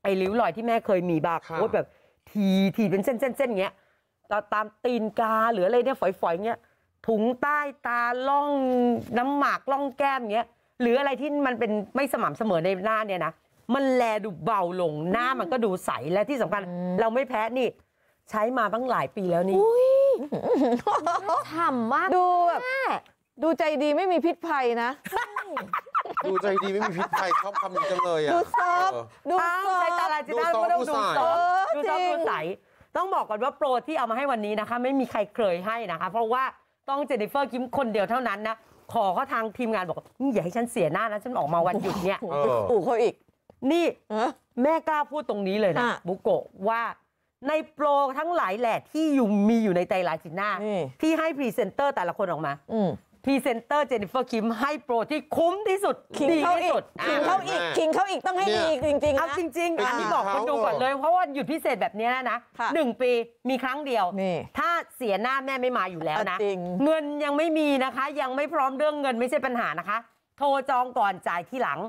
ไอ้ริ้วรอยที่แม่เคยมีบารโค้แบบ ทีทีเป็นเส้นเส้นเส้นเงี้ยตามตีนกา หรืออะไรเนี่ยฝอยฝอยเงี้ยถุงใต้ตาล่องน้ำหมากล่องแก้มเงี้ยหรืออะไรที่มันเป็นไม่สม่ำเสมอในหน้าเนี่ยนะมันแลดูเบาลงหน้ามันก็ดูใสและที่สำคัญเราไม่แพ้นี่ใช้มาตั้งหลายปีแล้วนี่ฉ่ำมากดูแบบดูใจดีไม่มีพิษภัยนะ ดูใจดีไม่มีพิษภัยชอบคำนี้จังเลยอ่ะดูซอฟดูซอฟตาลาจิด้าไม่ต้องดูซอฟดูซอฟดูใสต้องบอกก่อนว่าโปรที่เอามาให้วันนี้นะคะ ไม่มีใครเคยให้นะคะ เพราะว่าต้องเจนนิเฟอร์กิมคนเดียวเท่านั้นนะขอเขาทางทีมงานบอกอย่าให้ฉันเสียหน้านะฉันออกมาวันหยุดเนี่ยอู่เขาอีก นี่แม่กล้าพูดตรงนี้เลยนะบุโกะว่าในโปรทั้งหลายแหล่ที่อยู่มีอยู่ในไตรลาจิน้าที่ให้พรีเซนเตอร์แต่ละคนออกมาพรีเซนเตอร์เจนนิเฟอร์คิมให้โปรที่คุ้มที่สุดดีที่สุดคิงเขาอีกคิงเขาอีกต้องให้ดีจริงๆเอาจริงๆอันนี้บอกคนดูก่อนเลยเพราะว่าหยุดพิเศษแบบนี้นะหนึ่งปีมีครั้งเดียว ถ้าเสียหน้าแม่ไม่มาอยู่แล้วนะเงินยังไม่มีนะคะ ยังไม่พร้อมเรื่องเงินไม่ใช่ปัญหานะคะ โทรจองก่อนจ่ายที่หลัง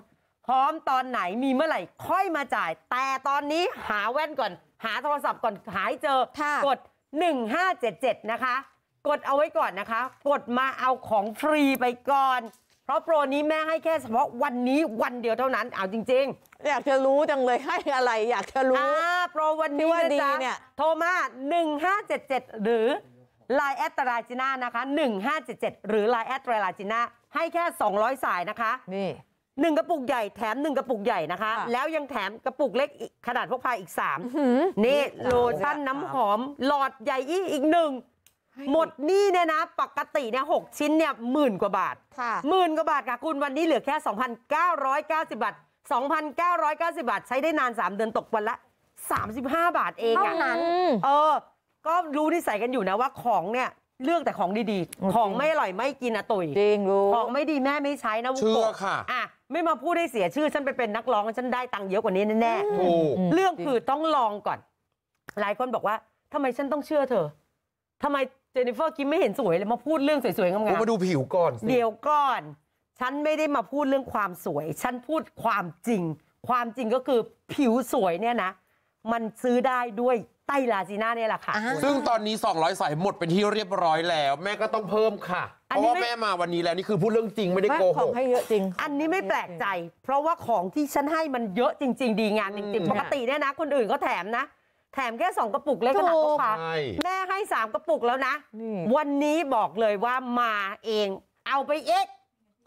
พร้อมตอนไหนมีเมื่อไหร่ค่อยมาจ่าย แต่ตอนนี้หาแว่นก่อนหาโทรศัพท์ก่อนหายเจอกด 1577 นะคะ กดเอาไว้ก่อนนะคะ กดมาเอาของฟรีไปก่อน เพราะโปรนี้แม่ให้แค่เฉพาะวันนี้วันเดียวเท่านั้นเอาจริง ๆ อยากจะรู้จังเลยให้อะไร อยากจะรู้อ่าโปรวันีนี้ว่านะดีจ๊ะเนี่ยโทรมา1577 หรือ Line แอดตราจินานะคะ 1577 หรือ Line แอดตราจินาให้แค่ 200 สายนะคะนี่หนึ่งกระปุกใหญ่แถมหนึ่งกระปุกใหญ่นะคะ แล้วยังแถมกระปุกเล็กขนาดพกพาอีกสามนี่โลชั่นน้ำหอมหลอดใหญ่อีอีกหนึ่ง หมดนี่เนี่ยนะ ปกติเนี่ยหกชิ้นเนี่ยหมื่นกว่าบาทหมื่นกว่าบาทค่ะคุณวันนี้เหลือแค่ 2,990 บาท 2,990 บาทใช้ได้นาน 3 เดือนตกวันละ 35 บาทเองเท่านั้น เออ ก็รู้นิสัยกันอยู่นะว่าของเนี่ยเลือกแต่ของดีๆ ของไม่อร่อยไม่กินอะตุยจริงรู้ของไม่ดีแม่ไม่ใช้นะวุ้งโกค่ะอ่ะไม่มาพูดให้เสียชื่อ ฉันไปเป็นนักร้องฉันได้ตังค์เยอะกว่านี้แน่ถูกเรื่องคือ ต้องลองก่อน หลายคนบอกว่าทำไมฉันต้องเชื่อเธอทำไมเจนนิเฟอร์กิมไม่เห็นสวยเลย มาพูดเรื่องสวยๆงามกมาดูผิวก่อนเดี๋ยวก่อน ฉันไม่ได้มาพูดเรื่องความสวย ฉันพูดความจริง ความจริงก็คือผิวสวยเนี่ยนะ มันซื้อได้ด้วยไตลาจีน่าเนี่ยแหละค่ะ ซึ่งตอนนี้ 200 สายหมดเป็นที่เรียบร้อยแล้ว แม่ก็ต้องเพิ่มค่ะ เพราะว่าแม่มาวันนี้แล้วนี่คือพูดเรื่องจริงไม่ได้โกหกให้เยอะจริง อันนี้ไม่แปลกใจ เพราะว่าของที่ฉันให้มันเยอะจริง ๆ ดีงานจริงๆปกติเนี่ยนะคนอื่นก็แถมนะ แถมแค่2กระปุกเล็กขนาดก็พาแม่ให้3กระปุกแล้วนะวันนี้บอกเลยว่ามาเองเอาไปเอ็ก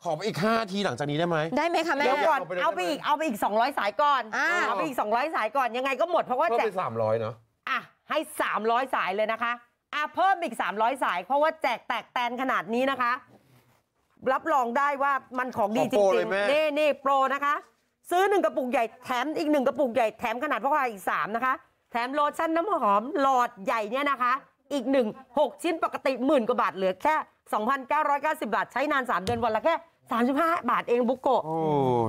ขอไปอีก5ทีหลังจากนี้ได้ไหมได้ไหมคะแม่เดี๋ยวก่อนเอาไปอีกเอาไปอีก 200 สายก่อนเอาไปอีก 200 สายก่อนยังไงก็หมดเพราะว่าแจกไป300เนาะอ่ะให้ 300 สายเลยนะคะอ่ะเพิ่มอีก 300 สาย เพราะว่าแจกแตกแตนขนาดนี้นะคะ รับรองได้ว่ามันของดีจริง่ๆนี่นี่โปรนะคะ ซื้อหนึ่งกระปุกใหญ่แถมอีกหนึ่งกระปุกใหญ่แถมขนาดพวกเราอีก 3 นะคะ แถมโลชั่นน้ำหอม หลอดใหญ่เนี่ยนะคะอีกหนึ่งหกชิ้นปกติหมื่นกว่าบาทเหลือแค่ 2,990 บาทใช้นาน 3 เดือนวันละแค่ 35 บาทเองบุกโก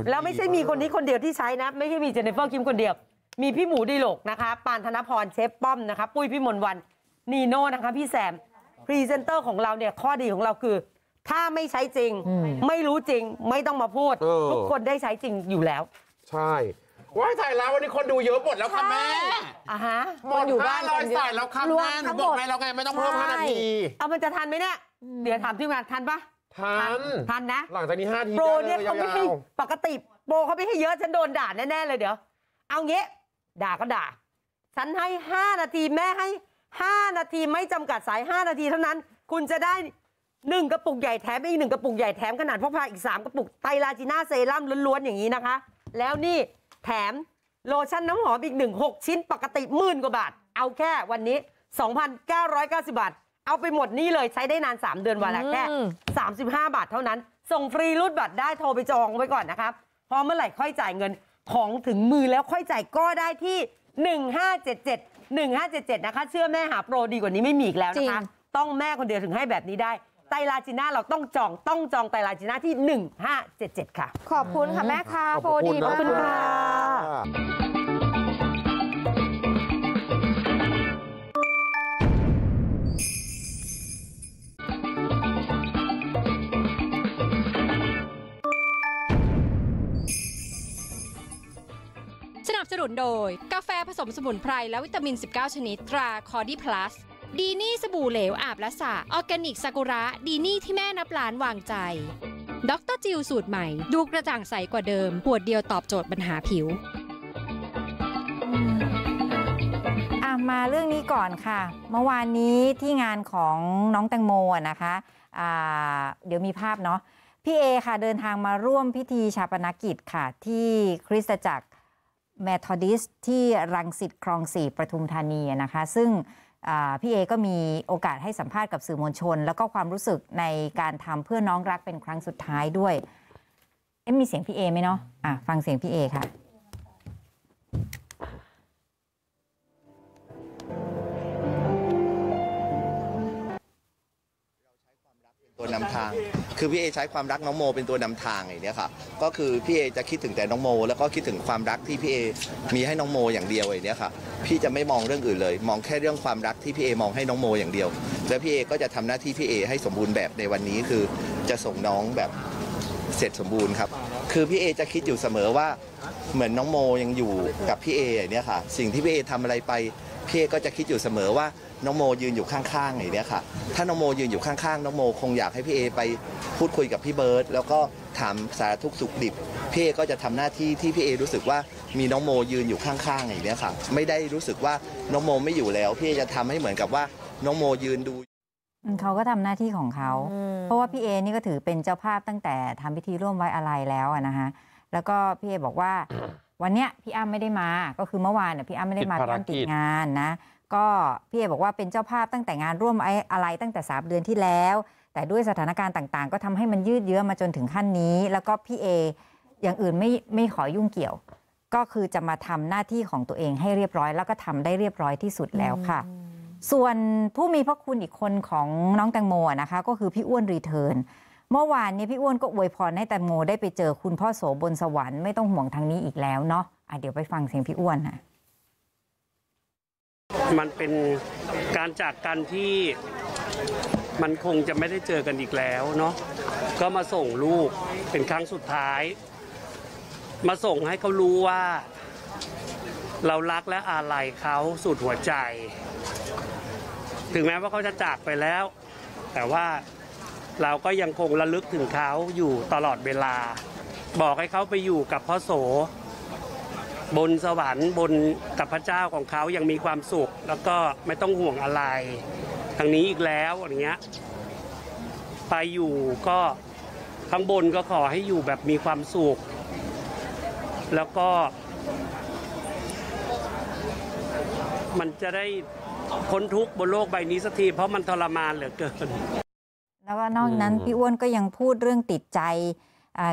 แล้วไม่ใช่มีคนนี้คนเดียวที่ใช้นะ ไม่ใช่มีเจเนฟเฟอร์คิมคนเดียวมีพี่หมูดีหลกนะคะปานธนพรเชฟป้อมนะคะปุ้ยพี่มนวัน นีโน่นะคะพี่แซมพรีเซนเตอร์ของเราเนี่ยข้อดีของเราคือ ถ้าไม่ใช้จริงมไม่รู้จริงไม่ต้องมาพูดออทุกคนได้ใช้จริงอยู่แล้ว ใช่ ว่าถ่ายแล้ววันนี้คนดูเยอะหมดแล้วค่ะแม่อ่ะฮะหมดบ้ารลอยสายแล้วค่ะแม่รวมทั้นงหมดเอกไปแล้วไงไม่ต้องเพิ่มห้านาทีเอามันจะทันไหมเนี่ยเดี๋ยวถามที่งานทันปะทันทันนะหลังจากนี้ห้าทีโปรเนี่ยเขาไม่ให้ปกติโปรเขาไม่ให้เยอะฉันโดนด่าแน่ๆเลยเดี๋ยว เอางี้ด่าก็ด่าฉันให้ 5 นาทีแม่ให้ 5 นาทีไม่จำกัดสาย 5 นาทีเท่านั้น คุณจะได้ 1 กระปุกใหญ่แถมอีก 1 กระปุกใหญ่แถมขนาดพกพาอีก 3 กระปุกไตรลาจิน่าเซรั่มล้วน ๆ อย่างนี้นะคะ แล้วนี่แถมโลชั่นน้ำหอมอีก 1 6 ชิ้นปกติหมื่นกว่าบาท เอาแค่วันนี้ 2,990 บาท เอาไปหมดนี่เลยใช้ได้นาน 3 เดือนวันละแค่35 บาทเท่านั้น ส่งฟรีรูดบัตรได้โทรไปจองไว้ก่อนนะครับพอเมื่อไหร่ค่อยจ่ายเงินของถึงมือแล้วค่อยจ่ายก็ได้ที่ 1577 1577 นะคะ เชื่อแม่หาโปรดีกว่านี้ไม่มีอีกแล้วนะคะ ต้องแม่คนเดียวถึงให้แบบนี้ได้ ไตลาจิน่าเราต้องจองต้องจองไตลาจิน่าที่ 1577 ค่ะ ขอบคุณค่ะแม่ค่ะ โปรดีมากค่ะับสนุนโดยกาแฟผสมสมุนไพร และวิตามิน 19 ชนิด ตรา คอร์ดีพลัส ดีนี่สบู่เหลว อาบและสะ ออร์แกนิกซากุระ ดีนี่ที่แม่นับล้านวางใจ ด็ออกเตร์จิวสูตรใหม่ ดูกระจ่างใสกว่าเดิมปวดเดียวตอบโจทย์ปัญหาผิว มาเรื่องนี้ก่อนค่ะ เมื่อวานนี้ที่งานของน้องแตงโมนะคะะเดี๋ยวมีภาพเนาะ พี่เอค่ะเดินทางมาร่วมพิธีชาปนกิจค่ะที่คริสตจักรเมทอดิสที่รังสิตคลองสี่ปทุมธานีนะคะซึ่งพี่เอก็มีโอกาสให้สัมภาษณ์กับสื่อมวลชน แล้วก็ความรู้สึกในการทำเพื่อน้องรักเป็นครั้งสุดท้ายด้วยเอ็มมีเสียงพี่เอไหมเนาะะฟังเสียงพี่เอค่ะตัวนำทาง คือพี่เอใช้ความรักน้องโมเป็นตัวนำทางอย่างนี้ค่ะก็คือพี่เอจะคิดถึงแต่น้องโมแล้วก็คิดถึงความรักที่พี่เอมีให้น้องโม อย่างเดียวอย่างนี้ค่ะพี่จะไม่มองเรื่องอื่นเลยมองแค่เรื่องความรักที่พี่เอมองให้น้องโมอย่างเดียว และพี่เอก็จะทำหน้าที่พี่เอให้สมบูรณ์แบบในวันนี้คือจะส่งน้องแบบเสร็จสมบูรณ์ครับ คือพี่เอจะคิดอยู่เสมอว่าเหมือนน้องโมยังอยู่กับพี่เออย่างนี้ค่ะ สิ่งที่พี่เอทำอะไรไปพี่เอก็จะคิดอยู่เสมอว่าน้องโมยืนอยู่ข้างๆอย่างนี้ค่ะ ถ้าน้องโมยืนอยู่ข้าง ๆ น้องโมคงอยากให้พี่เอไปพูดคุยกับพี่เบิร์ตแล้วก็ถามสารทุกข์สุขดิบพี่เอก็จะทำหน้าที่ที่พี่เอรู้สึกว่ามีน้องโมยืนอยู่ข้างๆอย่างนี้ค่ะ ไม่ได้รู้สึกว่าน้องโมไม่อยู่แล้วพี่เอจะทำให้เหมือนกับว่าน้องโมยืนดูเขาก็ทำหน้าที่ของเขา เพราะว่าพี่เอนี่ก็ถือเป็นเจ้าภาพตั้งแต่ทำพิธีร่วมไว้อะไรแล้วนะคะ แล้วก็พี่เอบอกว่า วันเนี้ยพี่อ้ำไม่ได้มา ก็คือเมื่อวานน่ยพี่อ้ำไม่ได้มาพอนติดงานนะก็พี่เอบอกว่าเป็นเจ้าภาพตั้งแต่งานร่วมอะไร ตั้งแต่3เดือนที่แล้ว แต่ด้วยสถานการณ์ต่างๆ ก็ทำให้มันยืดเยื้อมาจนถึงขั้นนี้แล้วก็พี่เออย่างอื่นไม่ไม่ขอยุ่งเกี่ยว ก็คือจะมาทำหน้าที่ของตัวเองให้เรียบร้อยแล้วก็ทำได้เรียบร้อยที่สุดแล้วค่ะ ส่วนผู้มีพระคุณอีกคนของน้องแตงโมนะคะ ก็คือพี่อ้วนรีเทิร์นเมื่อวานนี้พี่อ้วนก็อวยพรให้แตงโมได้ไปเจอคุณพ่อโสบนสวรรค์ไม่ต้องห่วงทางนี้อีกแล้วเนาะะเดี๋ยวไปฟังเสียงพี่อ้วนค่ะมันเป็นการจากกันที่มันคงจะไม่ได้เจอกันอีกแล้วเนาะก็มาส่งลูกเป็นครั้งสุดท้าย มาส่งให้เขารู้ว่า เรารักและอาลัยเขาสุดหัวใจ ถึงแม้ว่าเขาจะจากไปแล้ว แต่ว่าเราก็ยังคงระลึกถึงเขาอยู่ตลอดเวลา บอกให้เขาไปอยู่กับพ่อโสบนสวรรค์บนกับพระเจ้าของเขายังมีความสุข แล้วก็ไม่ต้องห่วงอะไรทางนี้อีกแล้วอย่างเงี้ยไปอยู่ก็ข้างบนก็ขอให้อยู่แบบมีความสุข แล้วก็ มันจะได้พ้นทุกข์บนโลกใบนี้สักที เพราะมันทรมานเหลือเกิน แล้วก็นอกนั้น พี่อ้วนก็ยังพูดเรื่องติดใจ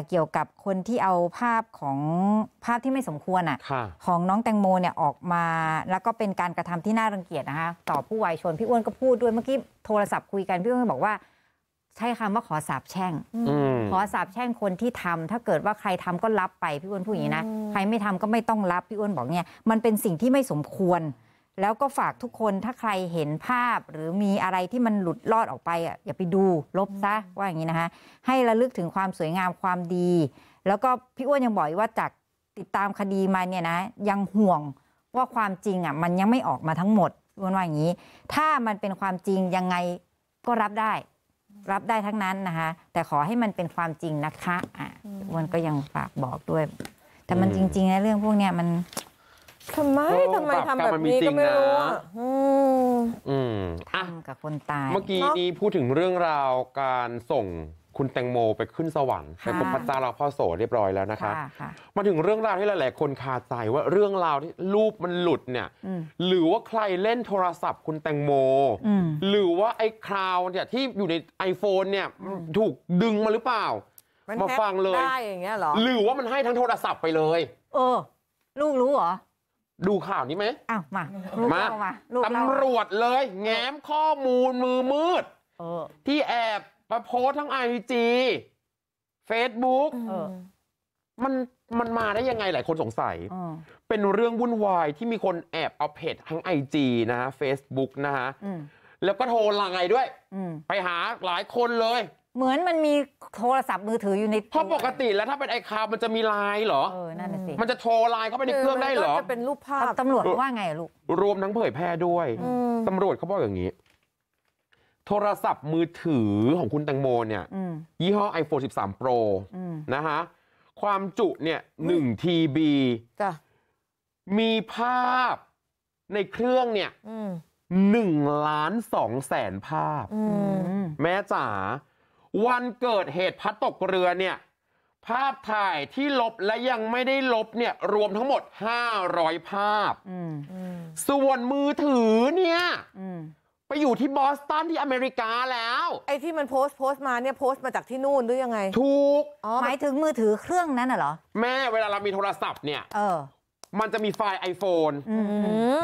เกี่ยวกับคนที่เอาภาพของภาพที่ไม่สมควรอ่ะของน้องแตงโมเนี่ยออกมา แล้วก็เป็นการกระทำที่น่ารังเกียจนะคะต่อผู้วัยชนพี่อ้วนก็พูดด้วยเมื่อกี้โทรศัพท์คุยกันพี่อ้วนบอกว่า ใช้คำว่าขอสาบแช่งขอสาบแช่งคนที่ทำ ถ้าเกิดว่าใครทำก็รับไปพี่อ้วนพูดอย่างนี้นะใครไม่ทำก็ไม่ต้องรับพี่อ้วนบอกเนี่ยมันเป็นสิ่งที่ไม่สมควรแล้วก็ฝากทุกคนถ้าใครเห็นภาพหรือมีอะไรที่มันหลุดลอดออกไปอ่ะอย่าไปดูลบซะว่าอย่างนี้นะคะให้ระลึกถึงความสวยงามความดี แล้วก็พี่อ้วนยังบอกว่าจากติดตามคดีมาเนี่ยนะ ยังห่วงว่าความจริงอ่ะ มันยังไม่ออกมาทั้งหมดอ้วนว่าอย่างนี้ ถ้ามันเป็นความจริงยังไงก็รับได้ รับได้ทั้งนั้นนะคะแต่ขอให้มันเป็นความจริงนะคะอ่ะอ้วนก็ยังฝากบอกด้วยแต่มันจริงๆนะเรื่องพวกเนี้ยมันทำไมทำไมทำแบบนี้ก็ไม่รู้อืมอืมอ่ะกับคนตายเมื่อกี้นี้พูดถึงเรื่องราวการส่งคุณแตงโมไปขึ้นสวรรค์ไปพบพระเจ้าเราพ่อโสเรียบร้อยแล้วนะคะ มาถึงเรื่องราวที่หลายๆคนคาใจว่าเรื่องราวที่รูปมันหลุดเนี่ย หรือว่าใครเล่นโทรศัพท์ คุณแตงโม หรือว่าไอ้คราวเนี่ยที่อยู่ใน iPhone เนี่ยถูกดึงมาหรือเปล่ามาฟังเลยได้้อยย่างงเีหรือว่ามันให้ทั้งโทรศัพท์ไปเลย เออ ลูกรู้เหรอดูข่าวนี้ไหมอ้าวมามาามาาตำรวจเลย แง้มข้อมูลมือมืดออที่แอบระโพสทั้งไอจีเฟซบุ๊กมันมันมาได้ยังไงหลายคนสงสัยเออเป็นเรื่องวุ่นวายที่มีคนแอบเอาเพจทั้งไอจีนะฮะเฟซบุ๊กนะฮะแล้วก็โทรไลน์ด้วยไปหาหลายคนเลยเหมือนมันมีโทรศัพท์มือถืออยู่ในเพราะปกติแล้วถ้าเป็นไอคาวมันจะมีไลน์เหรอ เออนั่นน่ะสิ มันจะโทรไลน์เข้าไปในเครื่องได้เหรอจะเป็นรูปภาพตำรวจว่าไงลูก รวมทั้งเผยแพร่ด้วยตำรวจเขาบอกอย่างนี้ โทรศัพท์มือถือของคุณตังโมเนี่ยยี่ห้อ iPhone 13 Pro นะฮะความจุเนี่ย1 TB มีภาพในเครื่องเนี่ยหนึ่งล้านสองแสนภาพแม่จ๋าวันเกิดเหตุพัดตกเรือเนี่ยภาพถ่ายที่ลบและยังไม่ได้ลบเนี่ย รวมทั้งหมด 500 ภาพส่วนมือถือเนี่ยไปอยู่ที่บอสตันที่อเมริกาแล้ว ไอ้ที่มันโพสต์ โพสต์มาเนี่ยโพสต์มาจากที่นู่นหรือยังไง ถูกหมายถึงมือถือเครื่องนั้นน่ะเหรอ แม่เวลาเรามีโทรศัพท์เนี่ยเออมันจะมีไฟล์ iPhone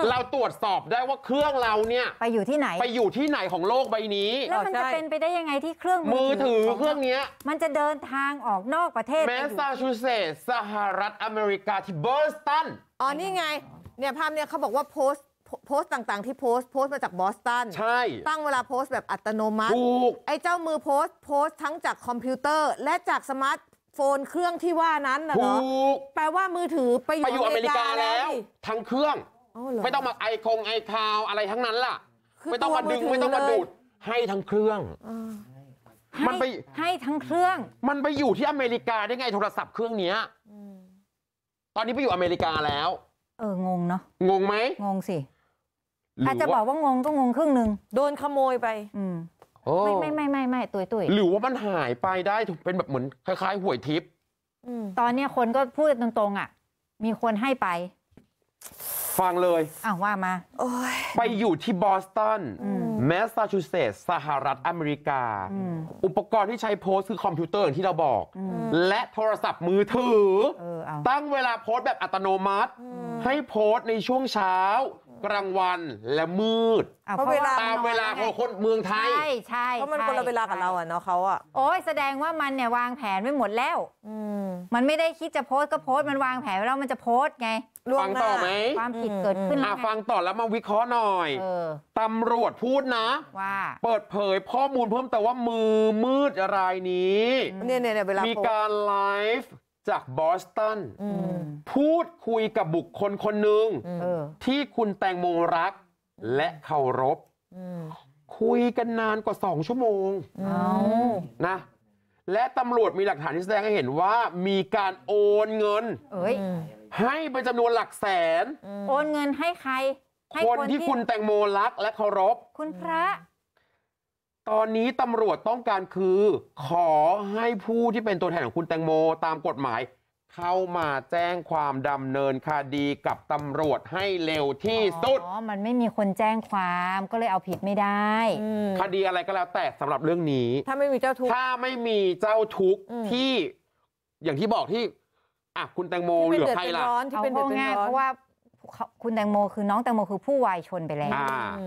เราตรวจสอบได้ว่าเครื่องเราเนี่ยไปอยู่ที่ไหนไปอยู่ที่ไหนของโลกใบนี้ แล้วมันจะเป็นไปได้ยังไงที่เครื่องมือถือเครื่องนี้มันจะเดินทางออกนอกประเทศแมสซาชูเซตส์สหรัฐอเมริกาที่เบอร์สตันอ๋อนี่ไง เนี่ย ภาพเนี่ยเขาบอกว่าโพสโพสต์ต่างๆที่โพสต์โพสต์มาจากบอสตันใช่ ตั้งเวลาโพสต์แบบอัตโนมัติไอ้เจ้ามือโพสต์โพสต์ทั้งจากคอมพิวเตอร์และจากสมาร์ทโฟนเครื่องที่ว่านั้นนะเหรถูกแปลว่ามือถือไปอยู่อเมริกาแล้ว ทั้งเครื่อง ไม่ต้องมาไอคงไอคาวอะไรทั้งนั้นล่ะ ไม่ต้องมาดึงไม่ต้องมาดูด ให้ทั้งเครื่องมันไปให้ทั้งเครื่อง มันไปอยู่ที่อเมริกาได้ไงโทรศัพท์เครื่องเนี้ยตอนนี้ไปอยู่อเมริกาแล้ว เออ งงเนาะ งงไหม งงสิ อาจจะบอกว่างงก็งงครึ่งหนึ่งโดนขโมยไป อืมไม่ไม่ไม่ไม่ไม่ตุยตุยหรือว่ามันหายไปได้ถูกเป็นแบบเหมือนคล้าย ๆหวยทิพย์ตอนเนี้ยคนก็พูดตรงๆ อ่ะ มีคนให้ไป ฟังเลยอ้าวว่ามาไปอยู่ที่บอสตันแมสซาชูเซตส์สหรัฐอเมริกา อุปกรณ์ที่ใช้โพสคือคอมพิวเตอร์อย่างที่เราบอก และโทรศัพท์มือถือ ตั้งเวลาโพสแบบอัตโนมัติ ให้โพสในช่วงเช้ากลางวันและมืดเพราะเวลตามเวลาของคนเมืองไทยใช่ใช่เพราะมันคนละเวลากับเราอ่ะเนาะเขาอ่ะโอ้ยแสดงว่ามันเนี่ยวางแผนไว้หมดแล้วอมันไม่ได้คิดจะโพสต์ก็โพสต์มันวางแผนไว้แล้วมันจะโพสต์ไงฟังต่อไหมความผิดเกิดขึ้นอ่ะแล้วฟังต่อแล้วมาวิเคราะห์หน่อยตำรวจพูดนะ ว่า เปิดเผยข้อมูลเพิ่มแต่ว่ามือมืดอะไรนี้เนี่ยเนี่ยเวลามีการไลฟ์จากบอสตันพูดคุยกับบุคคลคนหนึ่งที่คุณแตงโมรักและเคารพคุยกันนานกว่าสองชั่วโมงนะ และตำรวจมีหลักฐานที่แสดงให้เห็นว่า มีการโอนเงิน ให้เป็นจำนวนหลักแสน โอนเงินให้ใคร คนที่คุณแตงโมรักและเคารพคุณพระตอนนี้ตำรวจต้องการคือ ขอให้ผู้ที่เป็นตัวแทนของคุณแตงโมตามกฎหมาย เข้ามาแจ้งความดำเนินคดีกับตำรวจให้เร็วที่สุด อ๋อ มันไม่มีคนแจ้งความก็เลยเอาผิดไม่ได้คดีอะไรก็แล้วแต่สำหรับเรื่องนี้ ถ้าไม่มีเจ้าทุกข์ถ้าไม่มีเจ้าทุกข์ที่อย่างที่บอกที่อ่ะคุณแตงโมเหลือใครล่ะที่เป็นเดือดร้อนที่เป็นเดือดร้อนง่ายเพราะว่าคุณแตงโมคือน้องแตงโมคือผู้วายชนไปแล้ว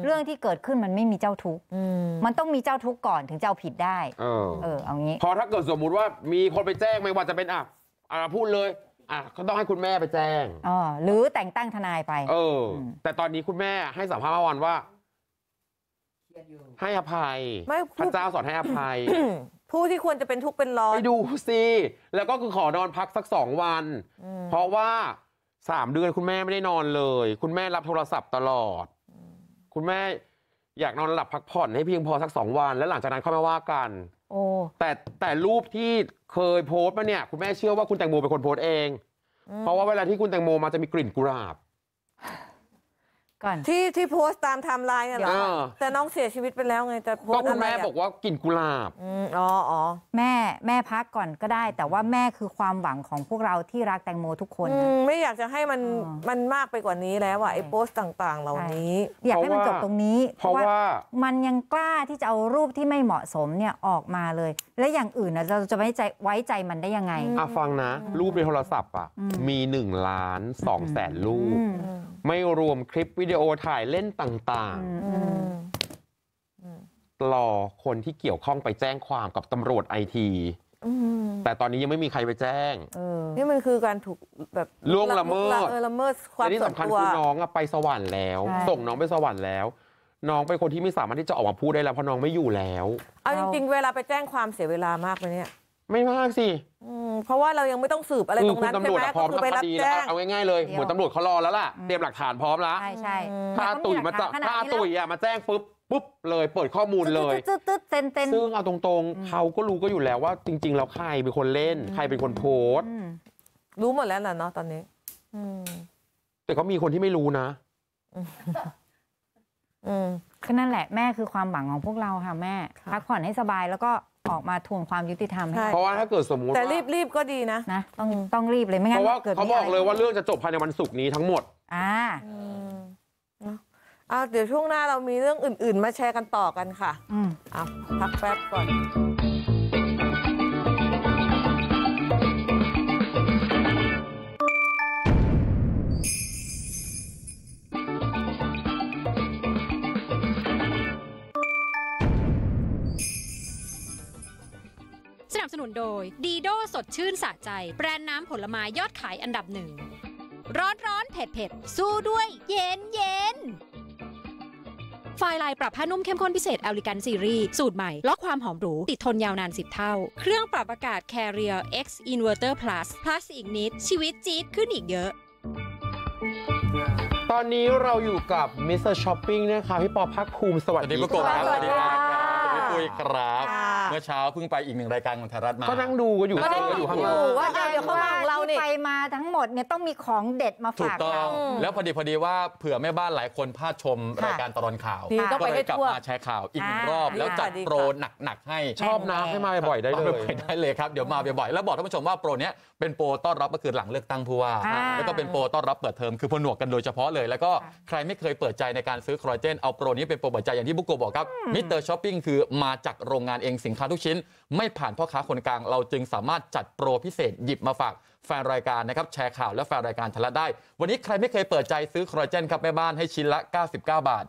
เรื่องที่เกิดขึ้นมันไม่มีเจ้าทุกข์มันต้องมีเจ้าทุกข์ก่อนถึงจะเอาผิดได้ เออเออเอางี้พอถ้าเกิดสมมุติว่ามีคนไปแจ้งไม่ว่าจะเป็นอ่ะอ่ะพูดเลย อ่ะก็ต้องให้คุณแม่ไปแจ้งอ๋อหรือแต่งตั้งทนายไป เออ แต่ตอนนี้คุณแม่ให้สัมภาษณ์เมื่อวานว่าให้อภัยไม่พระเจ้าสอนให้อภัยผู้ที่ควรจะเป็นทุกข์เป็นร้อไปดูสิแล้วก็คือขอนอนพักสักสองวัน เพราะว่าสามเดือนคุณแม่ไม่ได้นอนเลย คุณแม่รับโทรศัพท์ตลอด คุณแม่อยากนอนหลับพักผ่อนให้เพียงพอสักสองวัน แล้วหลังจากนั้นค่อยมาว่ากันโอ้แต่แต่รูปที่เคยโพสต์มาเนี่ย คุณแม่เชื่อว่าคุณแตงโมเป็นคนโพสต์เอง เพราะว่าเวลาที่คุณแตงโมมาจะมีกลิ่นกุหลาบก่อนที่ที่โพสต์ตามไทม์ไลน์เหรอแต่น้องเสียชีวิตไปแล้วไงแต่พก็คุณแม่บอกว่ากลิ่นกุหลาบอ๋ออ๋อแม่แม่พักก่อนก็ได้ แต่ว่าแม่คือความหวังของพวกเราที่รักแตงโมทุกคนนะไม่อยากจะให้มันมันมากไปกว่านี้แล้วอ่ะไอ้โพสต์ต่าง ๆ เหล่านี้ อยากให้มันจบตรงนี้ เพราะว่ามันยังกล้าที่จะเอารูปที่ไม่เหมาะสมเนี่ยออกมาเลย และอย่างอื่นนะเราจะไม่ใจไว้ใจมันได้ยังไงอ่ะฟังนะ รูปในโทรศัพท์อ่ะีหมึี1ล้าน2แสนรูปไม่รวมคลิปวิดีโอถ่ายเล่นต่างๆรอคนที่เกี่ยวข้องไปแจ้งความกับตำรวจไอทีแต่ตอนนี้ยังไม่มีใครไปแจ้งนี่มันคือการถูกแบบล่วงละเมิดละเมิดความที่สำคัญคือน้องไปสวรรค์แล้ว ส่งน้องไปสวรรค์แล้ว น้องเป็นคนที่ไม่สามารถที่จะออกมาพูดได้แล้วเพราะน้องไม่อยู่แล้ว เอาจริงๆ เวลาไปแจ้งความเสียเวลามากเลยเนี่ยไม่มากสิ เพราะว่าเรายังไม่ต้องสืบอะไรตรงนั้นคุณตำรใช่วจไหมพร้อมก็คือไปรับดีแล้จ้วงเอาง่ายๆเลยเหมือนตำรวจเขารอแล้วล่ะเตรียมหลักฐานพร้อมแล้ว ใช่ใช่ ถ้าตุ๋ยมาจับถ้าตุ๋ยอะมาแจ้ง ปุ๊บ ปุ๊บเลย เปิดข้อมูลเลยตึ๊ดตึ๊ดเซนเซนซึ่งเอาตรง ๆ เขาก็รู้ก็อยู่แล้วว่า จริง ๆ เราใครเป็นคนเล่น ใครเป็นคนโพสรู้หมดแล้วนะเนาะตอนนี้ อืแต่เขามีคนที่ไม่รู้นะอืมค่นั่นแหละแม่คือความหวังของพวกเราค่ะแม่พักผ่อนให้สบายแล้วก็ออกมาทวงความยุติธรรมให้ เพราะว่าถ้าเกิดสมมติแต่รีบรีบก็ดีนะ นะต้องต้องรีบเลยไม่งั้น เพราะว่าเขาบอกเลยว่าเรื่องจะจบภายในวันศุกร์นี้ทั้งหมด อ่าเอาเดี๋ยวช่วงหน้าเรามีเรื่องอื่นๆมาแชร์กันต่อกันค่ะอ้าวพักแป๊บก่อนนุนโดยดีโดสดชื่นสะใจแบรนด์น้ำผลไม้ยอดขายอันดับหนึ่ง ร้อนร้อนเผ็ดเผ็ด สู้ด้วยเย็นเย็น ไฟลายปรับผ้านุ่มเข้มข้นพิเศษแอลิกันซีรีส์สูตรใหม่ ล็อกความหอมหรู ติดทนยาวนาน10เท่า เครื่องปรับอากาศ Carrier X Inverter Plus Plus อีกนิด ชีวิตจี๊ดขึ้นอีกเยอะตอนนี้เราอยู่กับมิสเตอร์ช้อปปิ้งนะคะพี่ปอพักภูมิสวัสดีผู้กบครับสวัสดีครับสวัสดีปุ้ยครับเมื่อเช้าเพิ่งไปอีกหนึ่งรายการของไทยรัฐมาก็นั่งดูก็อยู่ก็นั่งอยู่ว่าเดี๋ยวเขามาของเราเนี่ยไปมาทั้งหมดเนี่ยต้องมีของเด็ดมาฝากเราแล้วพอดีพอดีว่าเผื่อแม่บ้านหลายคนพลาดชมรายการตลอดข่าว ก็เลยกลับมาแชร์ข่าวอีกรอบ แล้วจัดโปรหนักๆให้ชอบนะให้มาบ่อยได้เลยได้เลยครับเดี๋ยวมาบ่อยๆแล้วบอกท่านผู้ชมว่าโปรเนี้ยเป็นโปรต้อนรับก็คือหลังเลือกตั้งผู้ว่าแล้วก็เป็นโปรต้อนรับเปิดเทอมคือพนวกกันโดยเฉพาะเลลยแล้วก็ใครไม่เคยเปิดใจในการซื้อคอลลาเจนเอาโปรนี้เป็นโปรเปิดใจอย่างที่บุกโกบอกครับมิสเตอร์ช้อปปิ้งคือมาจากโรงงานเองสินค้าทุกชิ้น ไม่ผ่านพ่อค้าคนกลางเราจึงสามารถจัดโปรพิเศษหยิบมาฝาก แฟนรายการนะครับแชร์ข่าวและแฟนรายการทละได้ วันนี้ใครไม่เคยเปิดใจซื้อคอลลาเจนครับแม่บ้านให้ชิ้นละ 99 บาท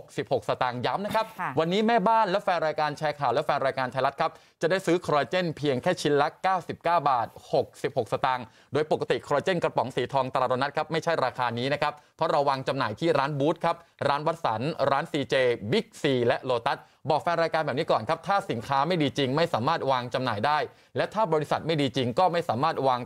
66 สตางค์ย้ำนะครับวันนี้แม่บ้านและแฟนรายการแชร์ข่าวและแฟนรายการไทยรัฐครับจะได้ซื้อคอลลาเจนเพียงแค่ชิ้นละ99บาท66สตางค์โดยปกติคอลลาเจน กระป๋องสีทองตลาดนัดครับ ไม่ใช่ราคานี้นะครับ เพราะเราวางจำหน่ายที่ร้านบูธครับร้านวัดสันร้านซีเจบิ๊กซีและโลตัส บอกแฟนรายการแบบนี้ก่อนครับ ถ้าสินค้าไม่ดีจริงไม่สามารถวางจำหน่ายได้ และถ้าบริษัทไม่ดีจริงก็ไม่สามารถวาง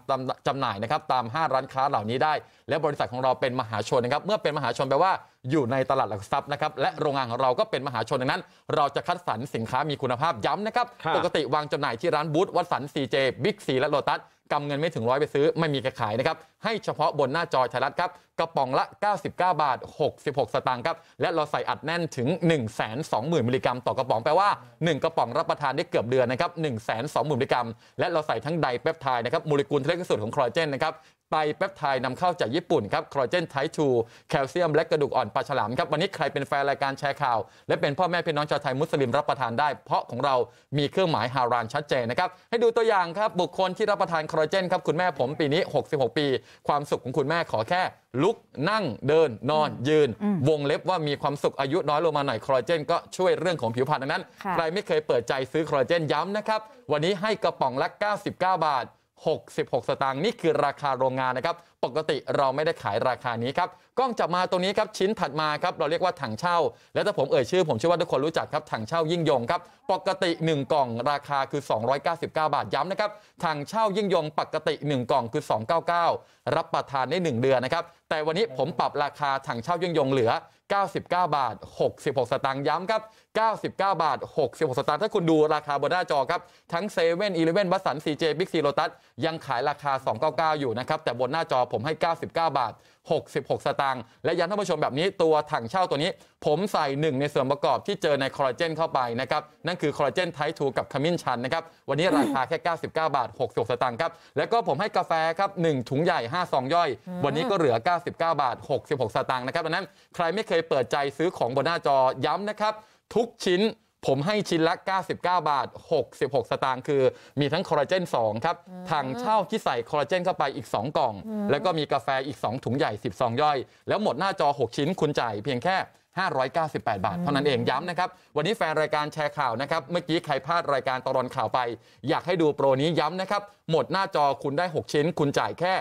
จำหน่ายนะครับตาม 5 ร้านค้าเหล่านี้ได้ และบริษัทของเราเป็นมหาชนนะครับเมื่อเป็นมหาชนแปลว่าอยู่ในตลาดหลักทรัพย์นะครับ และโรงงานของเราก็เป็นมหาชนดังนั้น เราจะคัดสรรสินค้ามีคุณภาพย้ำนะครับปกติวางจาหน่ายที่ร้านบูธวัดสันซีเจบิ๊กซีและโลตัสกำเงินไม่ถึงร้อยไปซื้อ ไม่มีขายนะครับให้เฉพาะบนหน้าจอไทยรัฐครับ กระป๋องละ 99 บาท 66 สตางค์ครับ และเราใส่อัดแน่นถึง 1 2 0 0 0 0มิลลิกรัม ต่อกระป๋องแปลว่า 1กระป๋องรับประทานได้เกือบเดือนนะครับ1 2 0 0 0 0มิลลิกรัม และเราใส่ทั้งไดเปปไทด์นะครับโมเลกุลที่เล็กที่สุดของคอลลาเจนนะครับไตแเปปไทด์นำเข้าจากญี่ปุ่นครับคอลลเจนไทชูแคลเซียม และกระดูกอ่อนปลาฉลามครับ วันนี้ใครเป็นแฟนรายการแชร์ข่าว และเป็นพ่อแม่พี่น้องชาวไทยมุสลิมรับประทานได้เพราะของเรามีเครื่องหมายฮารานชัดเจนนะครับให้ดูตัวอย่างครับบุคคลที่รับประทานคอลลเจนครับคุณแม่ผมปีนี้ 66 ปี ความสุขของคุณแม่ขอแค่ ลุก นั่งเดิน นอน ยืน วงเล็บว่ามีความสุขอายุน้อยลงมาหน่อยคอลลเจน ก็ช่วยเรื่องของผิวพรรณดังนั้นใครไม่เคยเปิดใจซื้อคอลลเจนย้ำนะครับวันนี้ให้กระป๋องละ 99 บาท66 สตางค์นี่คือราคาโรงงานนะครับปกติเราไม่ได้ขายราคานี้ครับ กล้องจับมาตรงนี้ครับชิ้นถัดมาครับเราเรียกว่าถังเช่า และถ้าผมเอ่ยชื่อ ผมเชื่อว่าทุกคนรู้จักครับถังเช่ายิ่งยงครับปกติ 1กล่องราคาคือ299 บาทย้ำนะครับถังเช่ายิ่งยง ปกติ1กล่องคือ299รับประทานได้1เดือนนะครับแต่วันนี้ผมปรับราคาถังเช่ายิ่งยงเหลือ 99 บาท 66 สตางค์ย้ำครับ99 บาท 66 สตางค์ถ้าคุณดูราคาบนหน้าจอครับ ทั้ง7 e เ e ่ e อีเลฟเว่นบัสันซีเจบิ๊กซีโรตัสยังขายราคา 299 อยู่นะครับ แต่บนหน้าจอผมให้ 99 บาท 66 สตางค์ และย้ำท่านผู้ชมแบบนี้ ตัวถังเช่าตัวนี้ ผมใส่หนึ่งในส่วนประกอบที่เจอในคอลลาเจนเข้าไปนะครับ นั่นคือคอลลาเจนไททูกับขมิ้นชันนะครับ วันนี้ราคาแค่ 99 บาท 66 สตางค์ครับ แล้วก็ผมให้กาแฟครับ1ถุงใหญ่5ซองย่อย วันนี้ก็เหลือ 99บาท 66 สตางค์นะครับดังนั้นใครไม่เคยเปิดใจซื้อของบนหน้าจอย้ำนะครับทุกชิ้นผมให้ชิ้นละ 99 บาท 66 สตางค์คือ มีทั้งคอลลาเจน 2 ครับถังเช่าที่ใส่คอลลาเจนเข้าไปอีก 2 กล่อง แล้วก็มีกาแฟอีก 2 ถุงใหญ่ 1 2องย่อย แล้วหมดหน้าจอ 6 ชิ้นคุณจ่ายเพียงแค่ 598 บาท เท่านั้นเองย้ำนะครับ วันนี้แฟนรายการแชร์ข่าวนะครับ เมื่อกี้ใครพลาดรายการตลอนข่าวไป อยากให้ดูโปรนี้ย้ำนะครับหมดหน้าจอคุณได้ 6 ชิ้นคุณจ่ายแค่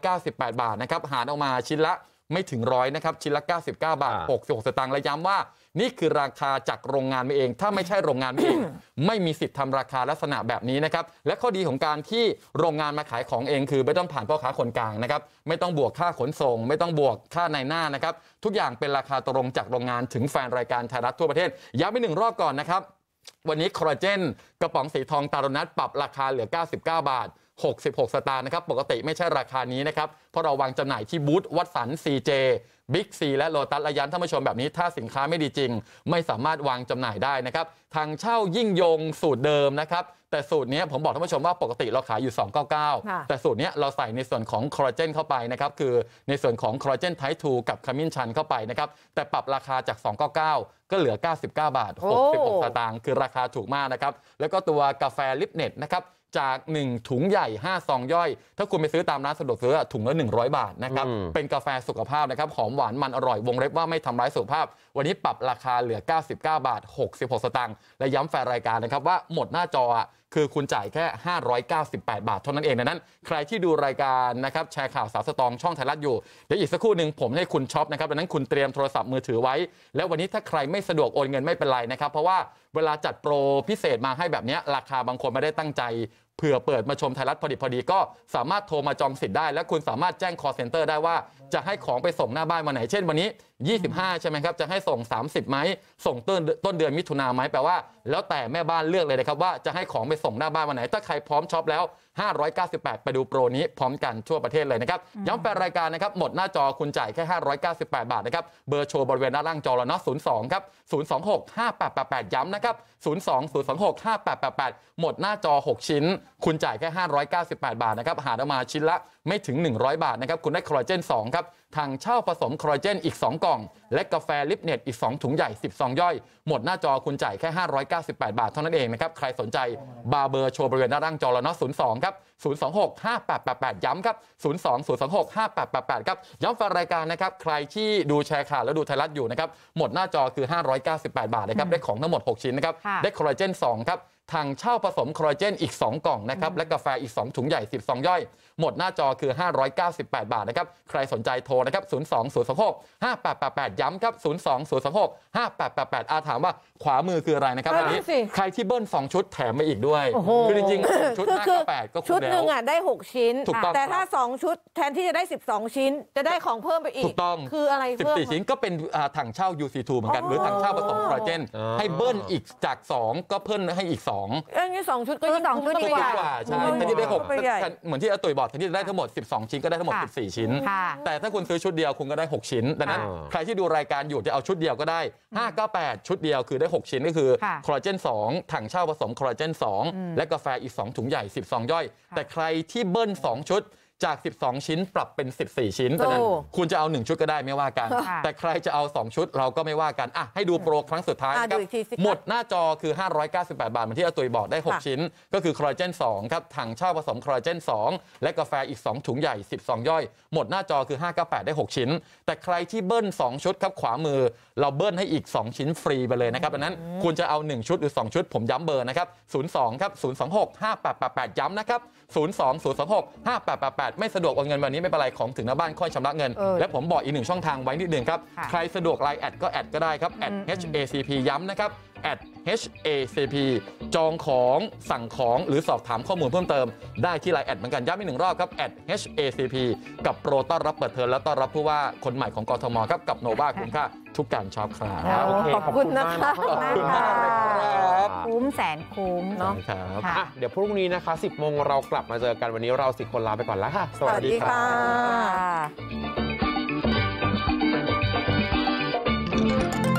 598 บาทนะครับหารออกมาชิ้นละไม่ถึงร้อยนะครับ ชิ้นละ99 บาท66สตางค์และย้ำว่า นี่คือราคาจากโรงงานมาเอง ถ้าไม่ใช่โรงงานมเองไม่มีสิทธิ์ทำราคาลักษณะแบบนี้นะครับและข้อดีของการที่โรงงานมาขายของเอง คือไม่ต้องผ่านพ่อค้าคนกลางนะครับไม่ต้องบวกค่าขนส่งไม่ต้องบวกค่าในหน้านะครับ ทุกอย่างเป็นราคาตรงจากโรงงานถึงแฟนรายการไทยรัฐทั่วประเทศ ย้ำไปหนึ่งรอบก่อนนะครับวันนี้คอลลาเจนกระป๋องสีทองตารนัทปรับราคาเหลือ 99 บาท66 สตางค์นะครับ ปกติไม่ใช่ราคานี้นะครับ เพราะเราวางจำหน่ายที่บูธวัดสัน CJ บิ๊กซีและโลตัสระยันท่านผู้ชมแบบนี้ถ้าสินค้าไม่ดีจริง ไม่สามารถวางจำหน่ายได้นะครับ ทางเช่ายิ่งยงสูตรเดิมนะครับ แต่สูตรนี้ผมบอกท่านผู้ชมว่าปกติเราขายอยู่ 299 แต่สูตรนี้เราใส่ในส่วนของคอลลาเจนเข้าไปนะครับคือในส่วนของคอลลาเจนไททูกับขมิ้นชันเข้าไปนะครับแต่ปรับราคาจาก 299ก็เหลือ99บาท66สตางค์คือราคาถูกมากนะครับแล้วก็ตัวกาแฟลิปเน็ตนะครับจาก 1 ถุงใหญ่5ซองย่อย ถ้าคุณไปซื้อตามร้านสะดวกซื้อถุงละ 100 บาทนะครับเป็นกาแฟสุขภาพนะครับหอมหวานมันอร่อยวงเล็บว่าไม่ทำร้ายสุขภาพ วันนี้ปรับราคาเหลือ 99 บาท 66 สตางค์และย้ำแฟนรายการนะครับว่าหมดหน้าจอคือคุณจ่ายแค่ 598 บาทเท่านั้นเองดังนั้น ใครที่ดูรายการนะครับแชร์ข่าวสาวสตองช่องไทยรัฐอยู่เดี๋ยวอีกสักครู่หนึ่งผมให้คุณช็อปนะครับดังนั้นคุณเตรียมโทรศัพท์มือถือไว้ แล้ววันนี้ถ้าใครไม่สะดวกโอนเงินไม่เป็นไรนะครับเพราะว่าเวลาจัดโปรพิเศษมาให้แบบนี้ราคาบางคนไม่ได้ตั้งใจเผื่อเปิดมาชมไทยรัฐพอดีพอดีก็สามารถโทรมาจองสิทธิ์ได้ และคุณสามารถแจ้งคอร์เซ็นเตอร์ได้ว่าจะให้ของไปส่งหน้าบ้านวันไหนเช่นวันนี้25 ใช่ไหมครับ จะให้ส่ง 30ไหมส่งต้นต้นเดือนมิถุนาไหมแปลว่าแล้วแต่แม่บ้านเลือกเลยนะครับ ว่าจะให้ของไปส่งหน้าบ้านวันไหน ถ้าใครพร้อมช็อปแล้ว 598 ไปดูโปรนี้พร้อมกันทั่วประเทศเลยนะครับ ย้ำแฟนรายการนะครับหมดหน้าจอคุณจ่ายแค่ 598 บาทนะครับเบอร์โชว์บริเวณ หน้าล่างจอล้วเนาะ02 ครับ 026 5888 ย้ำนะครับ02 026 5888 หมดหน้าจอ 6 ชิ้น คุณจ่ายแค่ 598 บาทนะครับหาออกมาชิ้นละไม่ถึง 100 บาทนะครับคุณได้คอลลาเจน2ครับถังเช่าผสมคอลลาเจนอีก 2กล่อง และกาแฟลิปเนตอีก 2 ถุงใหญ่ 12 ย่อย หมดหน้าจอคุณจ่ายแค่ 598 บาทเท่านั้นเองนะครับ ใครสนใจบาร์เบอร์โชว์บริเวณหน้าร่างจอแล้วเนาะ02ครับ026 5888 ย้ำครับ 02 026 5888ครับย้ำแฟนรายการนะครับ ใครที่ดูแชร์ข่าวแล้วดูไทยรัฐอยู่นะครับ หมดหน้าจอคือ 598 บาทนะครับได้ของทั้งหมด6 ชิ้นนะครับได้คอลลาเจน2ครับถังเช่าผสมคอลลาเจนอีก2กล่องนะครับและกาแฟอีก2ถุงใหญ่12ย่อยหมดหน้าจอคือ 598 บาทนะครับ ใครสนใจโทรนะครับ0 2 0 2 6 5 8 8 8 ย้ำครับ 0 2 0 2 6 5 8 8 8อาถามว่าขวามือคืออะไรนะครับอันนี้ใครที่เบิ้ลสองชุดแถมมาอีกด้วย คือจริง ๆ ชุดห้าแปดก็คชุดหนึ่งอ่ะได้ 6 ชิ้น แต่ถ้าสอง2ชุด แทนที่จะได้ 12 ชิ้น จะได้ของเพิ่มไปอีถูกต้องคืออะไรเพิ่มี่ชิ้นก็เป็นถังเช่า UC2 เหมือนกัน หรือ ถังเช่าผสมคอลลาเจนให้เบิ้ลอีกจาก 2 ก็เพิ่มให้อีก2เอ้ยนี้สองชุด ก็ยิ่งสองชุดกว่ากว่า ใช่แทนที่ได้6หเหมือนที่อตุยบอกแทนที่จะได้ทั้งหมด 12 ชิ้นก็ได้ทั้งหมดิบส14ชิ้น แต่ถ้าคุณซื้อชุดเดียวคุณก็ได้ 6 ชิ้นดังนั้น ใครที่ดูรายการอยู่จะเอาชุดเดียวก็ได้598ชุดเดียวคือได้6ชิ้นก็คือคอลลาเจน 2 ถังเช่าผสมคอลลาเจน 2 และกาแฟอีก 2ถุงใหญ่12ย่อย แต่ใครที่เบิ้ล 2ชุดจาก 12 ชิ้นปรับเป็น 14 ชิ้นเพราะนั้นคุณจะเอา 1 ชุดก็ได้ไม่ว่ากัน แต่ใครจะเอา 2 ชุด เราก็ไม่ว่ากันอ่ะให้ดูโปรครั้งสุดท้ายครับ หมดหน้าจอคือ 598 บาทเหมือนที่อาตุยบอกได้ 6 ชิ้น ก็คือคอลลาเจน2ครับ ถังเช่าผสมคอลลาเจน2และกาแฟอีก 2 ถุงใหญ่ 12 ย่อย หมดหน้าจอคือ 598 ได้ 6 ชิ้น แต่ใครที่เบิ้ล2ชุดครับ ขวามือ เราเบิ้ลให้อีก 2 ชิ้นฟรีไปเลยนะครับดังนั้น คุณจะเอา 1 ชุดหรือ 2 ชุด ผมย้ำเบอร์นะครับ 02 ครับ026 5888ย้ำนะครับ02-026-5888 ไม่สะดวกโอนเงินวันนี้ไม่เป็นไร ของถึงหน้าบ้านค่อยชำระเงิน และผมบอกอีกหนึ่งช่องทางไว้นิดนึงครับ ใครสะดวกไลน์แอดก็แอดก็ได้ครับแอด HACP ย้ำนะครับ at HACP จองของสั่งของหรือสอบถามข้อมูลเพิ่มเติมได้ที่ไลน์แอดเหมือนกันย้ำอีกหนึ่งรอบครับ at HACP กับโปรต้อนรับเปิดเทอมและต้อนรับผู้ว่าคนใหม่ของกทมครับกับโนวาคุณค่าทุกการชอปครับขอบคุณนะคะขอบคุณมากครับคุ้มแสนคุ้มเนาะครับเดี๋ยวพรุ่งนี้นะคะ 10 โมงเรากลับมาเจอกันวันนี้เราสิคนลาไปก่อนแล้วค่ะ สวัสดีค่ะ